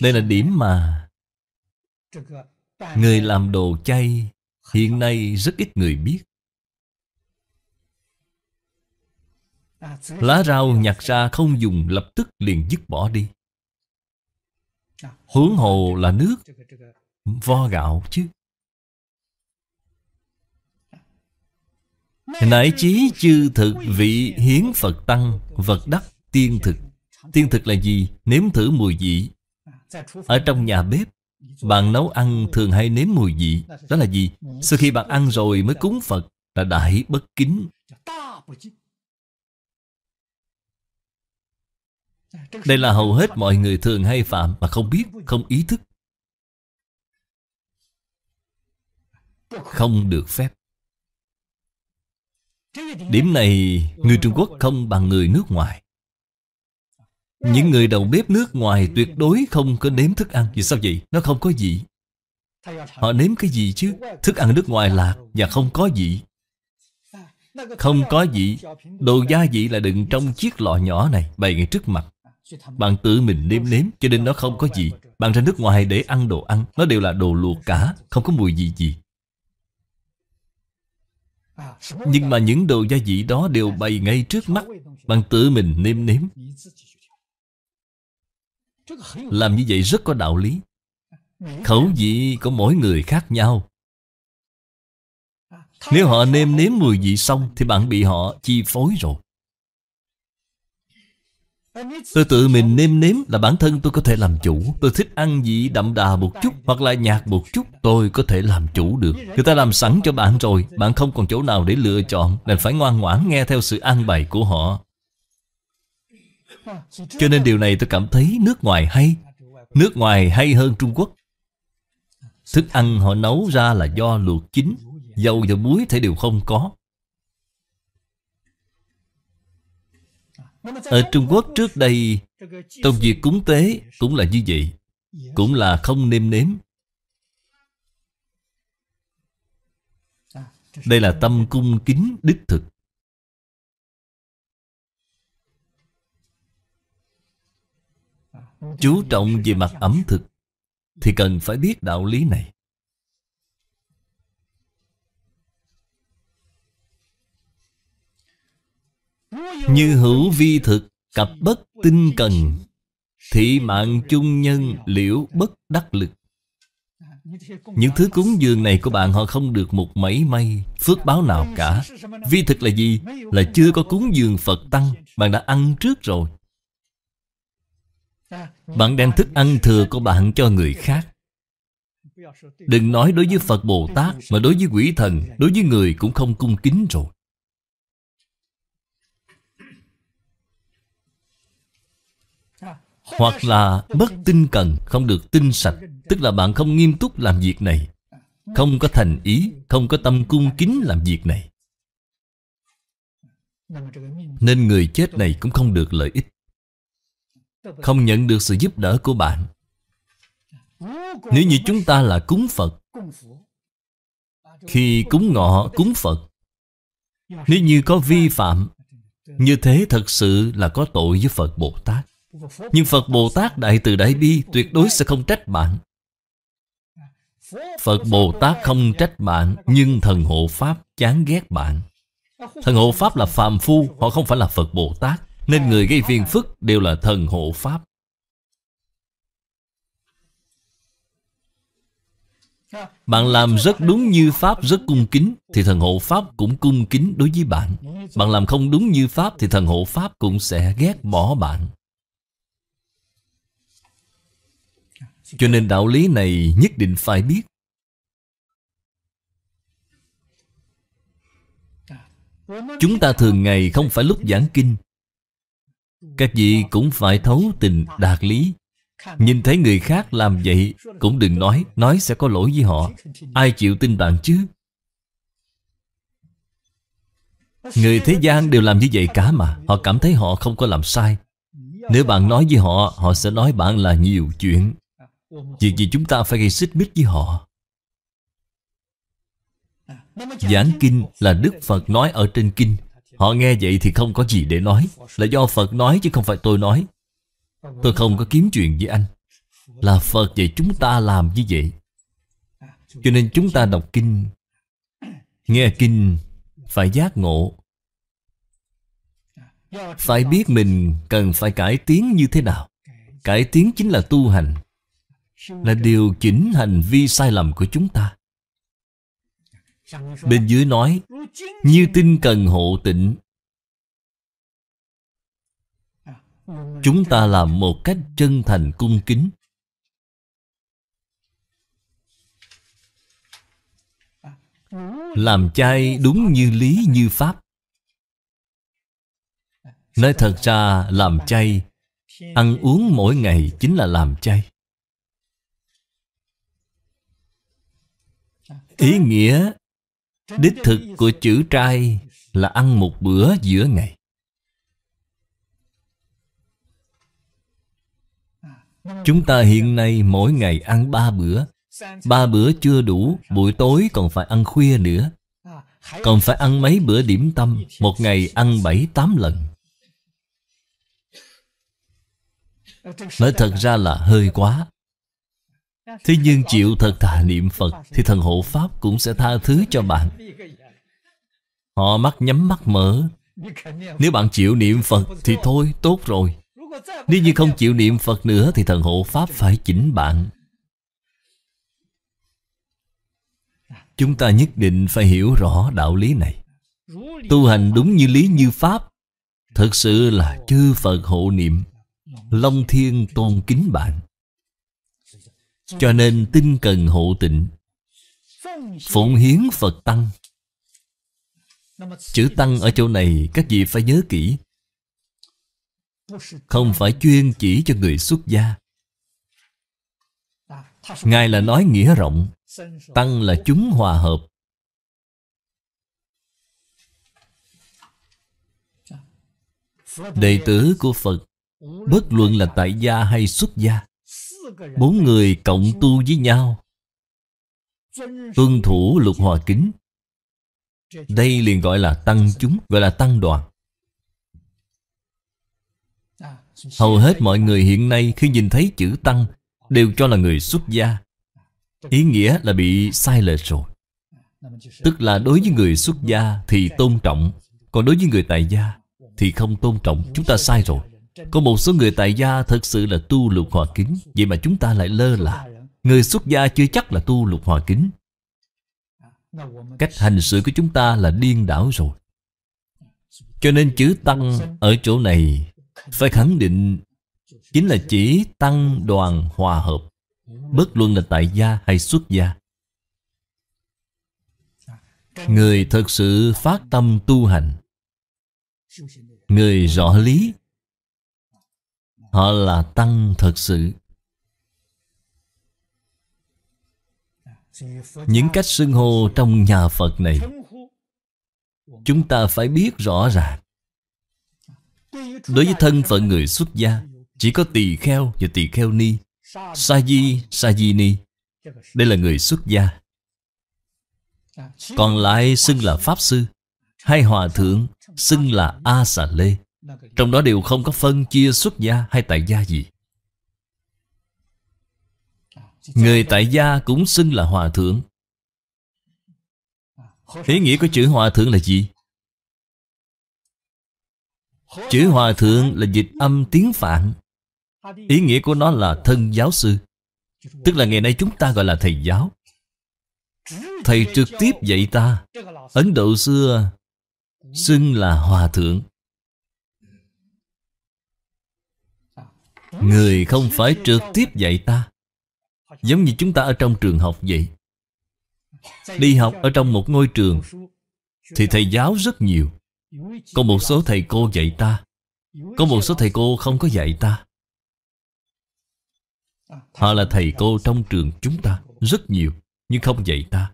Đây là điểm mà Người làm đồ chay hiện nay rất ít người biết. Lá rau nhặt ra không dùng lập tức liền dứt bỏ đi. Huống hồ là nước, vo gạo chứ. Nãi chí chư thực vị hiến Phật tăng, vật đắc tiên thực. Tiên thực là gì? Nếm thử mùi vị. Ở trong nhà bếp, bạn nấu ăn thường hay nếm mùi vị Đó là gì? Sau khi bạn ăn rồi mới cúng Phật Là đại bất kính Đây là hầu hết mọi người thường hay phạm Mà không biết, không ý thức Không được phép Điểm này người Trung Quốc không bằng người nước ngoài những người đầu bếp nước ngoài tuyệt đối không có nếm thức ăn Vì sao vậy? Nó không có vị Họ nếm cái gì chứ? Thức ăn nước ngoài lạc và không có vị Không có vị Đồ gia vị là đựng trong chiếc lọ nhỏ này Bày ngay trước mặt Bạn tự mình nếm nếm cho nên nó không có vị Bạn ra nước ngoài để ăn đồ ăn Nó đều là đồ luộc cả Không có mùi gì gì Nhưng mà những đồ gia vị đó đều bày ngay trước mắt Bạn tự mình nêm nếm làm như vậy rất có đạo lý Khẩu vị của mỗi người khác nhau Nếu họ nêm nếm mùi vị xong Thì bạn bị họ chi phối rồi Tôi tự mình nêm nếm là bản thân tôi có thể làm chủ Tôi thích ăn vị đậm đà một chút Hoặc là nhạt một chút Tôi có thể làm chủ được Người ta làm sẵn cho bạn rồi Bạn không còn chỗ nào để lựa chọn Nên phải ngoan ngoãn nghe theo sự ăn bày của họ cho nên điều này tôi cảm thấy nước ngoài hay Nước ngoài hay hơn Trung Quốc Thức ăn họ nấu ra là do luộc chín Dầu và muối thể đều không có Ở Trung Quốc trước đây Trong việc cúng tế cũng là như vậy Cũng là không nêm nếm Đây là tâm cung kính đích thực chú trọng về mặt ẩm thực thì cần phải biết đạo lý này như hữu vi thực cặp bất tinh cần thị mạng chung nhân liễu bất đắc lực những thứ cúng dường này của bạn họ không được một mảy may Phước báo nào cả Vi thực là gì? Là chưa có cúng dường Phật Tăng Bạn đã ăn trước rồi bạn đang thức ăn thừa của bạn cho người khác Đừng nói đối với Phật Bồ Tát Mà đối với quỷ thần Đối với người cũng không cung kính rồi Hoặc là bất tinh cần Không được tinh sạch Tức là bạn không nghiêm túc làm việc này Không có thành ý Không có tâm cung kính làm việc này Nên người chết này cũng không được lợi ích không nhận được sự giúp đỡ của bạn nếu như chúng ta là cúng phật khi cúng ngọ cúng phật nếu như có vi phạm như thế thật sự là có tội với phật bồ tát nhưng phật bồ tát đại từ đại bi tuyệt đối sẽ không trách bạn phật bồ tát không trách bạn nhưng thần hộ pháp chán ghét bạn thần hộ pháp là phàm phu họ không phải là phật bồ tát nên người gây phiền phức đều là thần hộ Pháp Bạn làm rất đúng như Pháp rất cung kính Thì thần hộ Pháp cũng cung kính đối với bạn Bạn làm không đúng như Pháp Thì thần hộ Pháp cũng sẽ ghét bỏ bạn Cho nên đạo lý này nhất định phải biết Chúng ta thường ngày không phải lúc giảng kinh các vị cũng phải thấu tình đạt lý Nhìn thấy người khác làm vậy Cũng đừng nói Nói sẽ có lỗi với họ Ai chịu tin bạn chứ Người thế gian đều làm như vậy cả mà Họ cảm thấy họ không có làm sai Nếu bạn nói với họ Họ sẽ nói bạn là nhiều chuyện Việc gì chúng ta phải gây xích mích với họ Giảng kinh là Đức Phật nói ở trên kinh Họ nghe vậy thì không có gì để nói Là do Phật nói chứ không phải tôi nói Tôi không có kiếm chuyện với anh Là Phật dạy chúng ta làm như vậy Cho nên chúng ta đọc kinh Nghe kinh Phải giác ngộ Phải biết mình cần phải cải tiến như thế nào Cải tiến chính là tu hành Là điều chỉnh hành vi sai lầm của chúng ta Bên dưới nói Như tinh cần hộ tịnh Chúng ta làm một cách chân thành cung kính Làm chay đúng như lý như pháp Nói thật ra làm chay Ăn uống mỗi ngày chính là làm chay Ý nghĩa Đích thực của chữ trai là ăn một bữa giữa ngày Chúng ta hiện nay mỗi ngày ăn ba bữa Ba bữa chưa đủ, buổi tối còn phải ăn khuya nữa Còn phải ăn mấy bữa điểm tâm Một ngày ăn bảy tám lần Nói thật ra là hơi quá Thế nhưng chịu thật thà niệm Phật Thì thần hộ Pháp cũng sẽ tha thứ cho bạn Họ mắt nhắm mắt mở Nếu bạn chịu niệm Phật Thì thôi tốt rồi Nếu như không chịu niệm Phật nữa Thì thần hộ Pháp phải chỉnh bạn Chúng ta nhất định phải hiểu rõ đạo lý này Tu hành đúng như lý như Pháp Thật sự là chư Phật hộ niệm Long thiên tôn kính bạn cho nên tinh cần hộ tịnh Phụng hiến Phật Tăng Chữ Tăng ở chỗ này các vị phải nhớ kỹ Không phải chuyên chỉ cho người xuất gia Ngài là nói nghĩa rộng Tăng là chúng hòa hợp Đệ tử của Phật Bất luận là tại gia hay xuất gia Bốn người cộng tu với nhau Tuân thủ lục hòa kính Đây liền gọi là tăng chúng Gọi là tăng đoàn Hầu hết mọi người hiện nay khi nhìn thấy chữ tăng Đều cho là người xuất gia Ý nghĩa là bị sai lệch rồi Tức là đối với người xuất gia thì tôn trọng Còn đối với người tại gia thì không tôn trọng Chúng ta sai rồi có một số người tại gia thật sự là tu lục hòa kính Vậy mà chúng ta lại lơ là Người xuất gia chưa chắc là tu lục hòa kính Cách hành sự của chúng ta là điên đảo rồi Cho nên chữ tăng ở chỗ này Phải khẳng định Chính là chỉ tăng đoàn hòa hợp Bất luận là tại gia hay xuất gia Người thật sự phát tâm tu hành Người rõ lý Họ là Tăng thật sự. Những cách xưng hô trong nhà Phật này Chúng ta phải biết rõ ràng Đối với thân phận người xuất gia Chỉ có tỳ kheo và tỳ kheo ni Sa di, sa di ni Đây là người xuất gia Còn lại xưng là Pháp Sư Hay Hòa Thượng xưng là A Xà Lê trong đó đều không có phân chia xuất gia hay tại gia gì Người tại gia cũng xưng là hòa thượng Ý nghĩa của chữ hòa thượng là gì? Chữ hòa thượng là dịch âm tiếng Phạn Ý nghĩa của nó là thân giáo sư Tức là ngày nay chúng ta gọi là thầy giáo Thầy trực tiếp dạy ta Ấn Độ xưa Xưng là hòa thượng Người không phải trực tiếp dạy ta Giống như chúng ta ở trong trường học vậy Đi học ở trong một ngôi trường Thì thầy giáo rất nhiều Có một số thầy cô dạy ta Có một số thầy cô không có dạy ta Họ là thầy cô trong trường chúng ta Rất nhiều Nhưng không dạy ta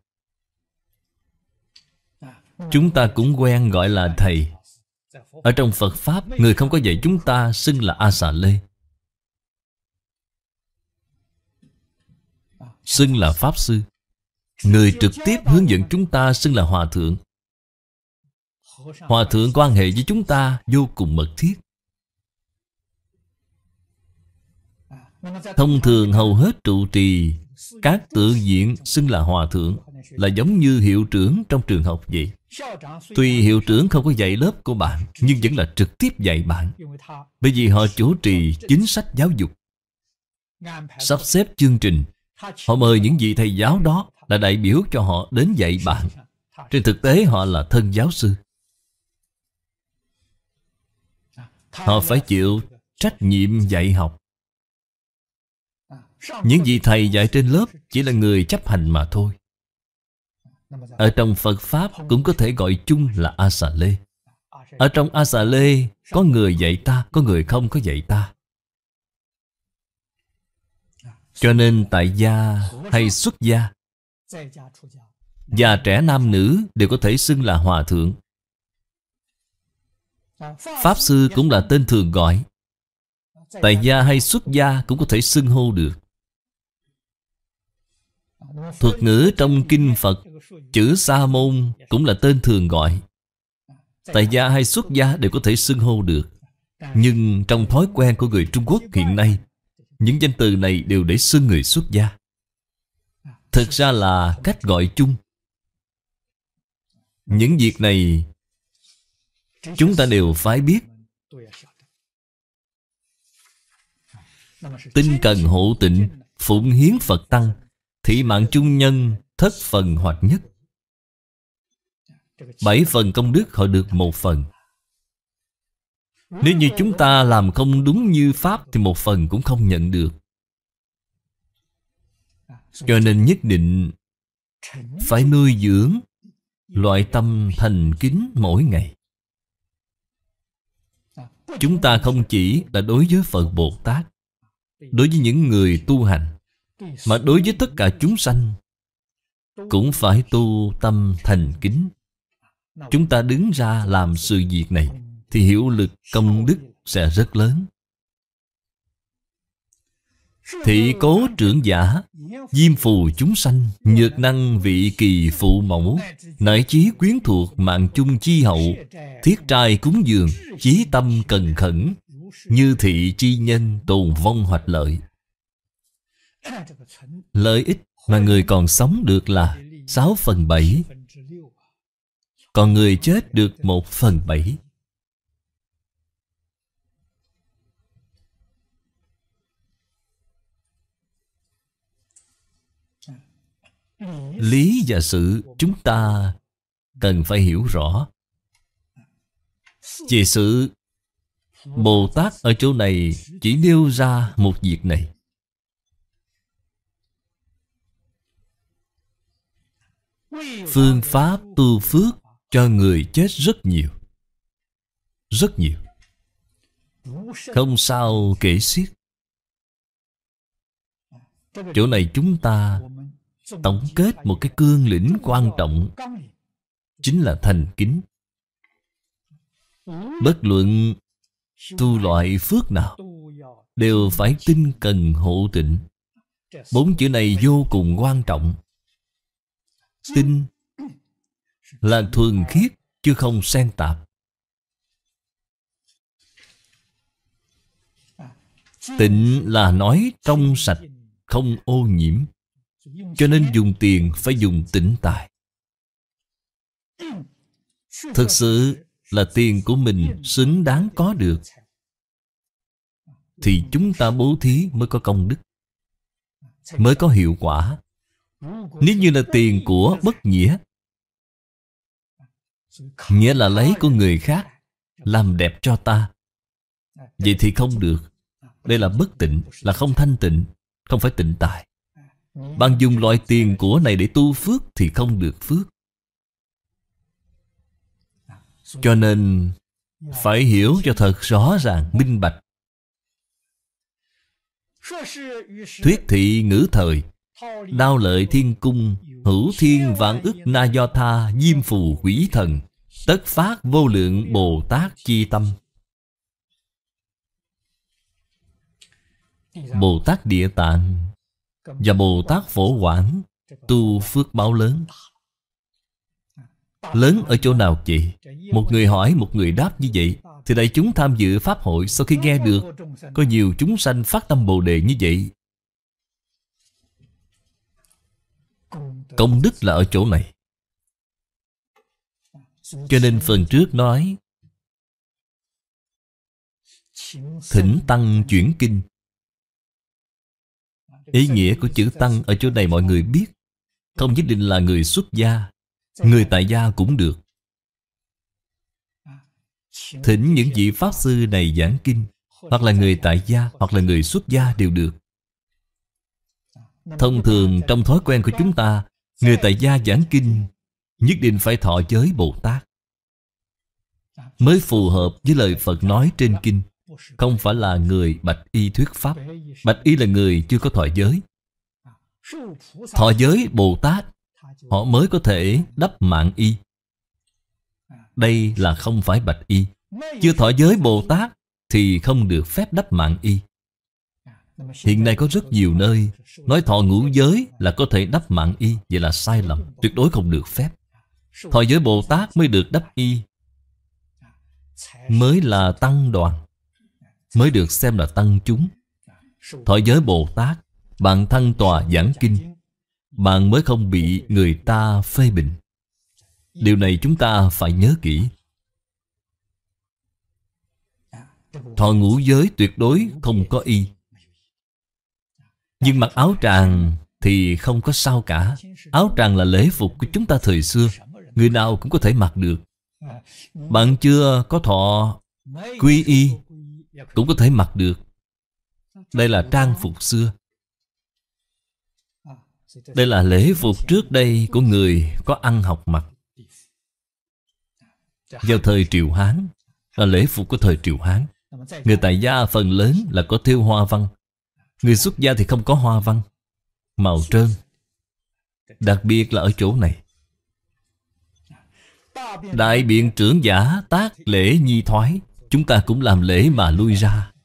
Chúng ta cũng quen gọi là thầy Ở trong Phật Pháp Người không có dạy chúng ta xưng là A Xà Lê xưng là Pháp Sư Người trực tiếp hướng dẫn chúng ta xưng là Hòa Thượng Hòa Thượng quan hệ với chúng ta vô cùng mật thiết Thông thường hầu hết trụ trì Các tự diện xưng là Hòa Thượng Là giống như hiệu trưởng trong trường học vậy Tuy hiệu trưởng không có dạy lớp của bạn Nhưng vẫn là trực tiếp dạy bạn Bởi vì họ chủ trì chính sách giáo dục Sắp xếp chương trình Họ mời những vị thầy giáo đó là đại biểu cho họ đến dạy bạn. Trên thực tế họ là thân giáo sư. Họ phải chịu trách nhiệm dạy học. Những vị thầy dạy trên lớp chỉ là người chấp hành mà thôi. Ở trong Phật Pháp cũng có thể gọi chung là A Xà Lê. Ở trong A Xà Lê có người dạy ta, có người không có dạy ta. Cho nên tại gia hay xuất gia Già trẻ nam nữ đều có thể xưng là hòa thượng Pháp sư cũng là tên thường gọi Tại gia hay xuất gia cũng có thể xưng hô được Thuật ngữ trong kinh Phật Chữ Sa Môn cũng là tên thường gọi Tại gia hay xuất gia đều có thể xưng hô được Nhưng trong thói quen của người Trung Quốc hiện nay những danh từ này đều để xưng người xuất gia Thực ra là cách gọi chung Những việc này Chúng ta đều phải biết Tinh cần hộ tịnh Phụng hiến Phật Tăng Thị mạng chung nhân Thất phần hoạt nhất Bảy phần công đức họ được một phần nếu như chúng ta làm không đúng như Pháp Thì một phần cũng không nhận được Cho nên nhất định Phải nuôi dưỡng Loại tâm thành kính mỗi ngày Chúng ta không chỉ là đối với Phật Bồ Tát Đối với những người tu hành Mà đối với tất cả chúng sanh Cũng phải tu tâm thành kính Chúng ta đứng ra làm sự việc này thì hiệu lực công đức sẽ rất lớn Thị cố trưởng giả Diêm phù chúng sanh Nhược năng vị kỳ phụ mẫu Nại chí quyến thuộc mạng chung chi hậu Thiết trai cúng dường Chí tâm cần khẩn Như thị chi nhân tồn vong hoạch lợi Lợi ích mà người còn sống được là sáu phần bảy Còn người chết được một phần bảy lý và sự chúng ta cần phải hiểu rõ về sự bồ tát ở chỗ này chỉ nêu ra một việc này phương pháp tu phước cho người chết rất nhiều rất nhiều không sao kể xiết chỗ này chúng ta tổng kết một cái cương lĩnh quan trọng chính là thành kính bất luận tu loại phước nào đều phải tinh cần hộ tịnh bốn chữ này vô cùng quan trọng tinh là thuần khiết chứ không xen tạp tịnh là nói trong sạch không ô nhiễm cho nên dùng tiền phải dùng tỉnh tài Thực sự là tiền của mình xứng đáng có được Thì chúng ta bố thí mới có công đức Mới có hiệu quả Nếu như là tiền của bất nghĩa Nghĩa là lấy của người khác Làm đẹp cho ta Vậy thì không được Đây là bất tịnh Là không thanh tịnh Không phải tịnh tài bạn dùng loại tiền của này để tu phước Thì không được phước Cho nên Phải hiểu cho thật rõ ràng Minh bạch Thuyết thị ngữ thời Đao lợi thiên cung Hữu thiên vạn ức na do tha Diêm phù quỷ thần Tất phát vô lượng Bồ Tát chi tâm Bồ Tát Địa Tạng và Bồ Tát Phổ Quảng Tu phước báo lớn Lớn ở chỗ nào chị? Một người hỏi, một người đáp như vậy Thì đại chúng tham dự Pháp hội Sau khi nghe được Có nhiều chúng sanh phát tâm Bồ Đề như vậy Công đức là ở chỗ này Cho nên phần trước nói Thỉnh Tăng chuyển kinh Ý nghĩa của chữ Tăng ở chỗ này mọi người biết Không nhất định là người xuất gia Người tại gia cũng được Thỉnh những vị Pháp Sư này giảng kinh Hoặc là người tại gia Hoặc là người xuất gia đều được Thông thường trong thói quen của chúng ta Người tại gia giảng kinh Nhất định phải thọ giới Bồ Tát Mới phù hợp với lời Phật nói trên kinh không phải là người bạch y thuyết pháp Bạch y là người chưa có thọ giới Thọ giới Bồ Tát Họ mới có thể đắp mạng y Đây là không phải bạch y Chưa thọ giới Bồ Tát Thì không được phép đắp mạng y Hiện nay có rất nhiều nơi Nói thọ ngũ giới là có thể đắp mạng y Vậy là sai lầm Tuyệt đối không được phép Thọ giới Bồ Tát mới được đắp y Mới là tăng đoàn mới được xem là tăng chúng thọ giới bồ tát bạn thân tòa giảng kinh bạn mới không bị người ta phê bình điều này chúng ta phải nhớ kỹ thọ ngũ giới tuyệt đối không có y nhưng mặc áo tràng thì không có sao cả Áo tràng là lễ phục của chúng ta thời xưa Người nào cũng có thể mặc được Bạn chưa có thọ quy y cũng có thể mặc được đây là trang phục xưa đây là lễ phục trước đây của người có ăn học mặc vào thời Triều Hán là lễ phục của thời Triều Hán Người tại gia phần lớn là có thêu hoa văn Người xuất gia thì không có hoa văn Màu trơn Đặc biệt là ở chỗ này Đại biện trưởng giả tác lễ nhi thoái Chúng ta cũng làm lễ mà lui ra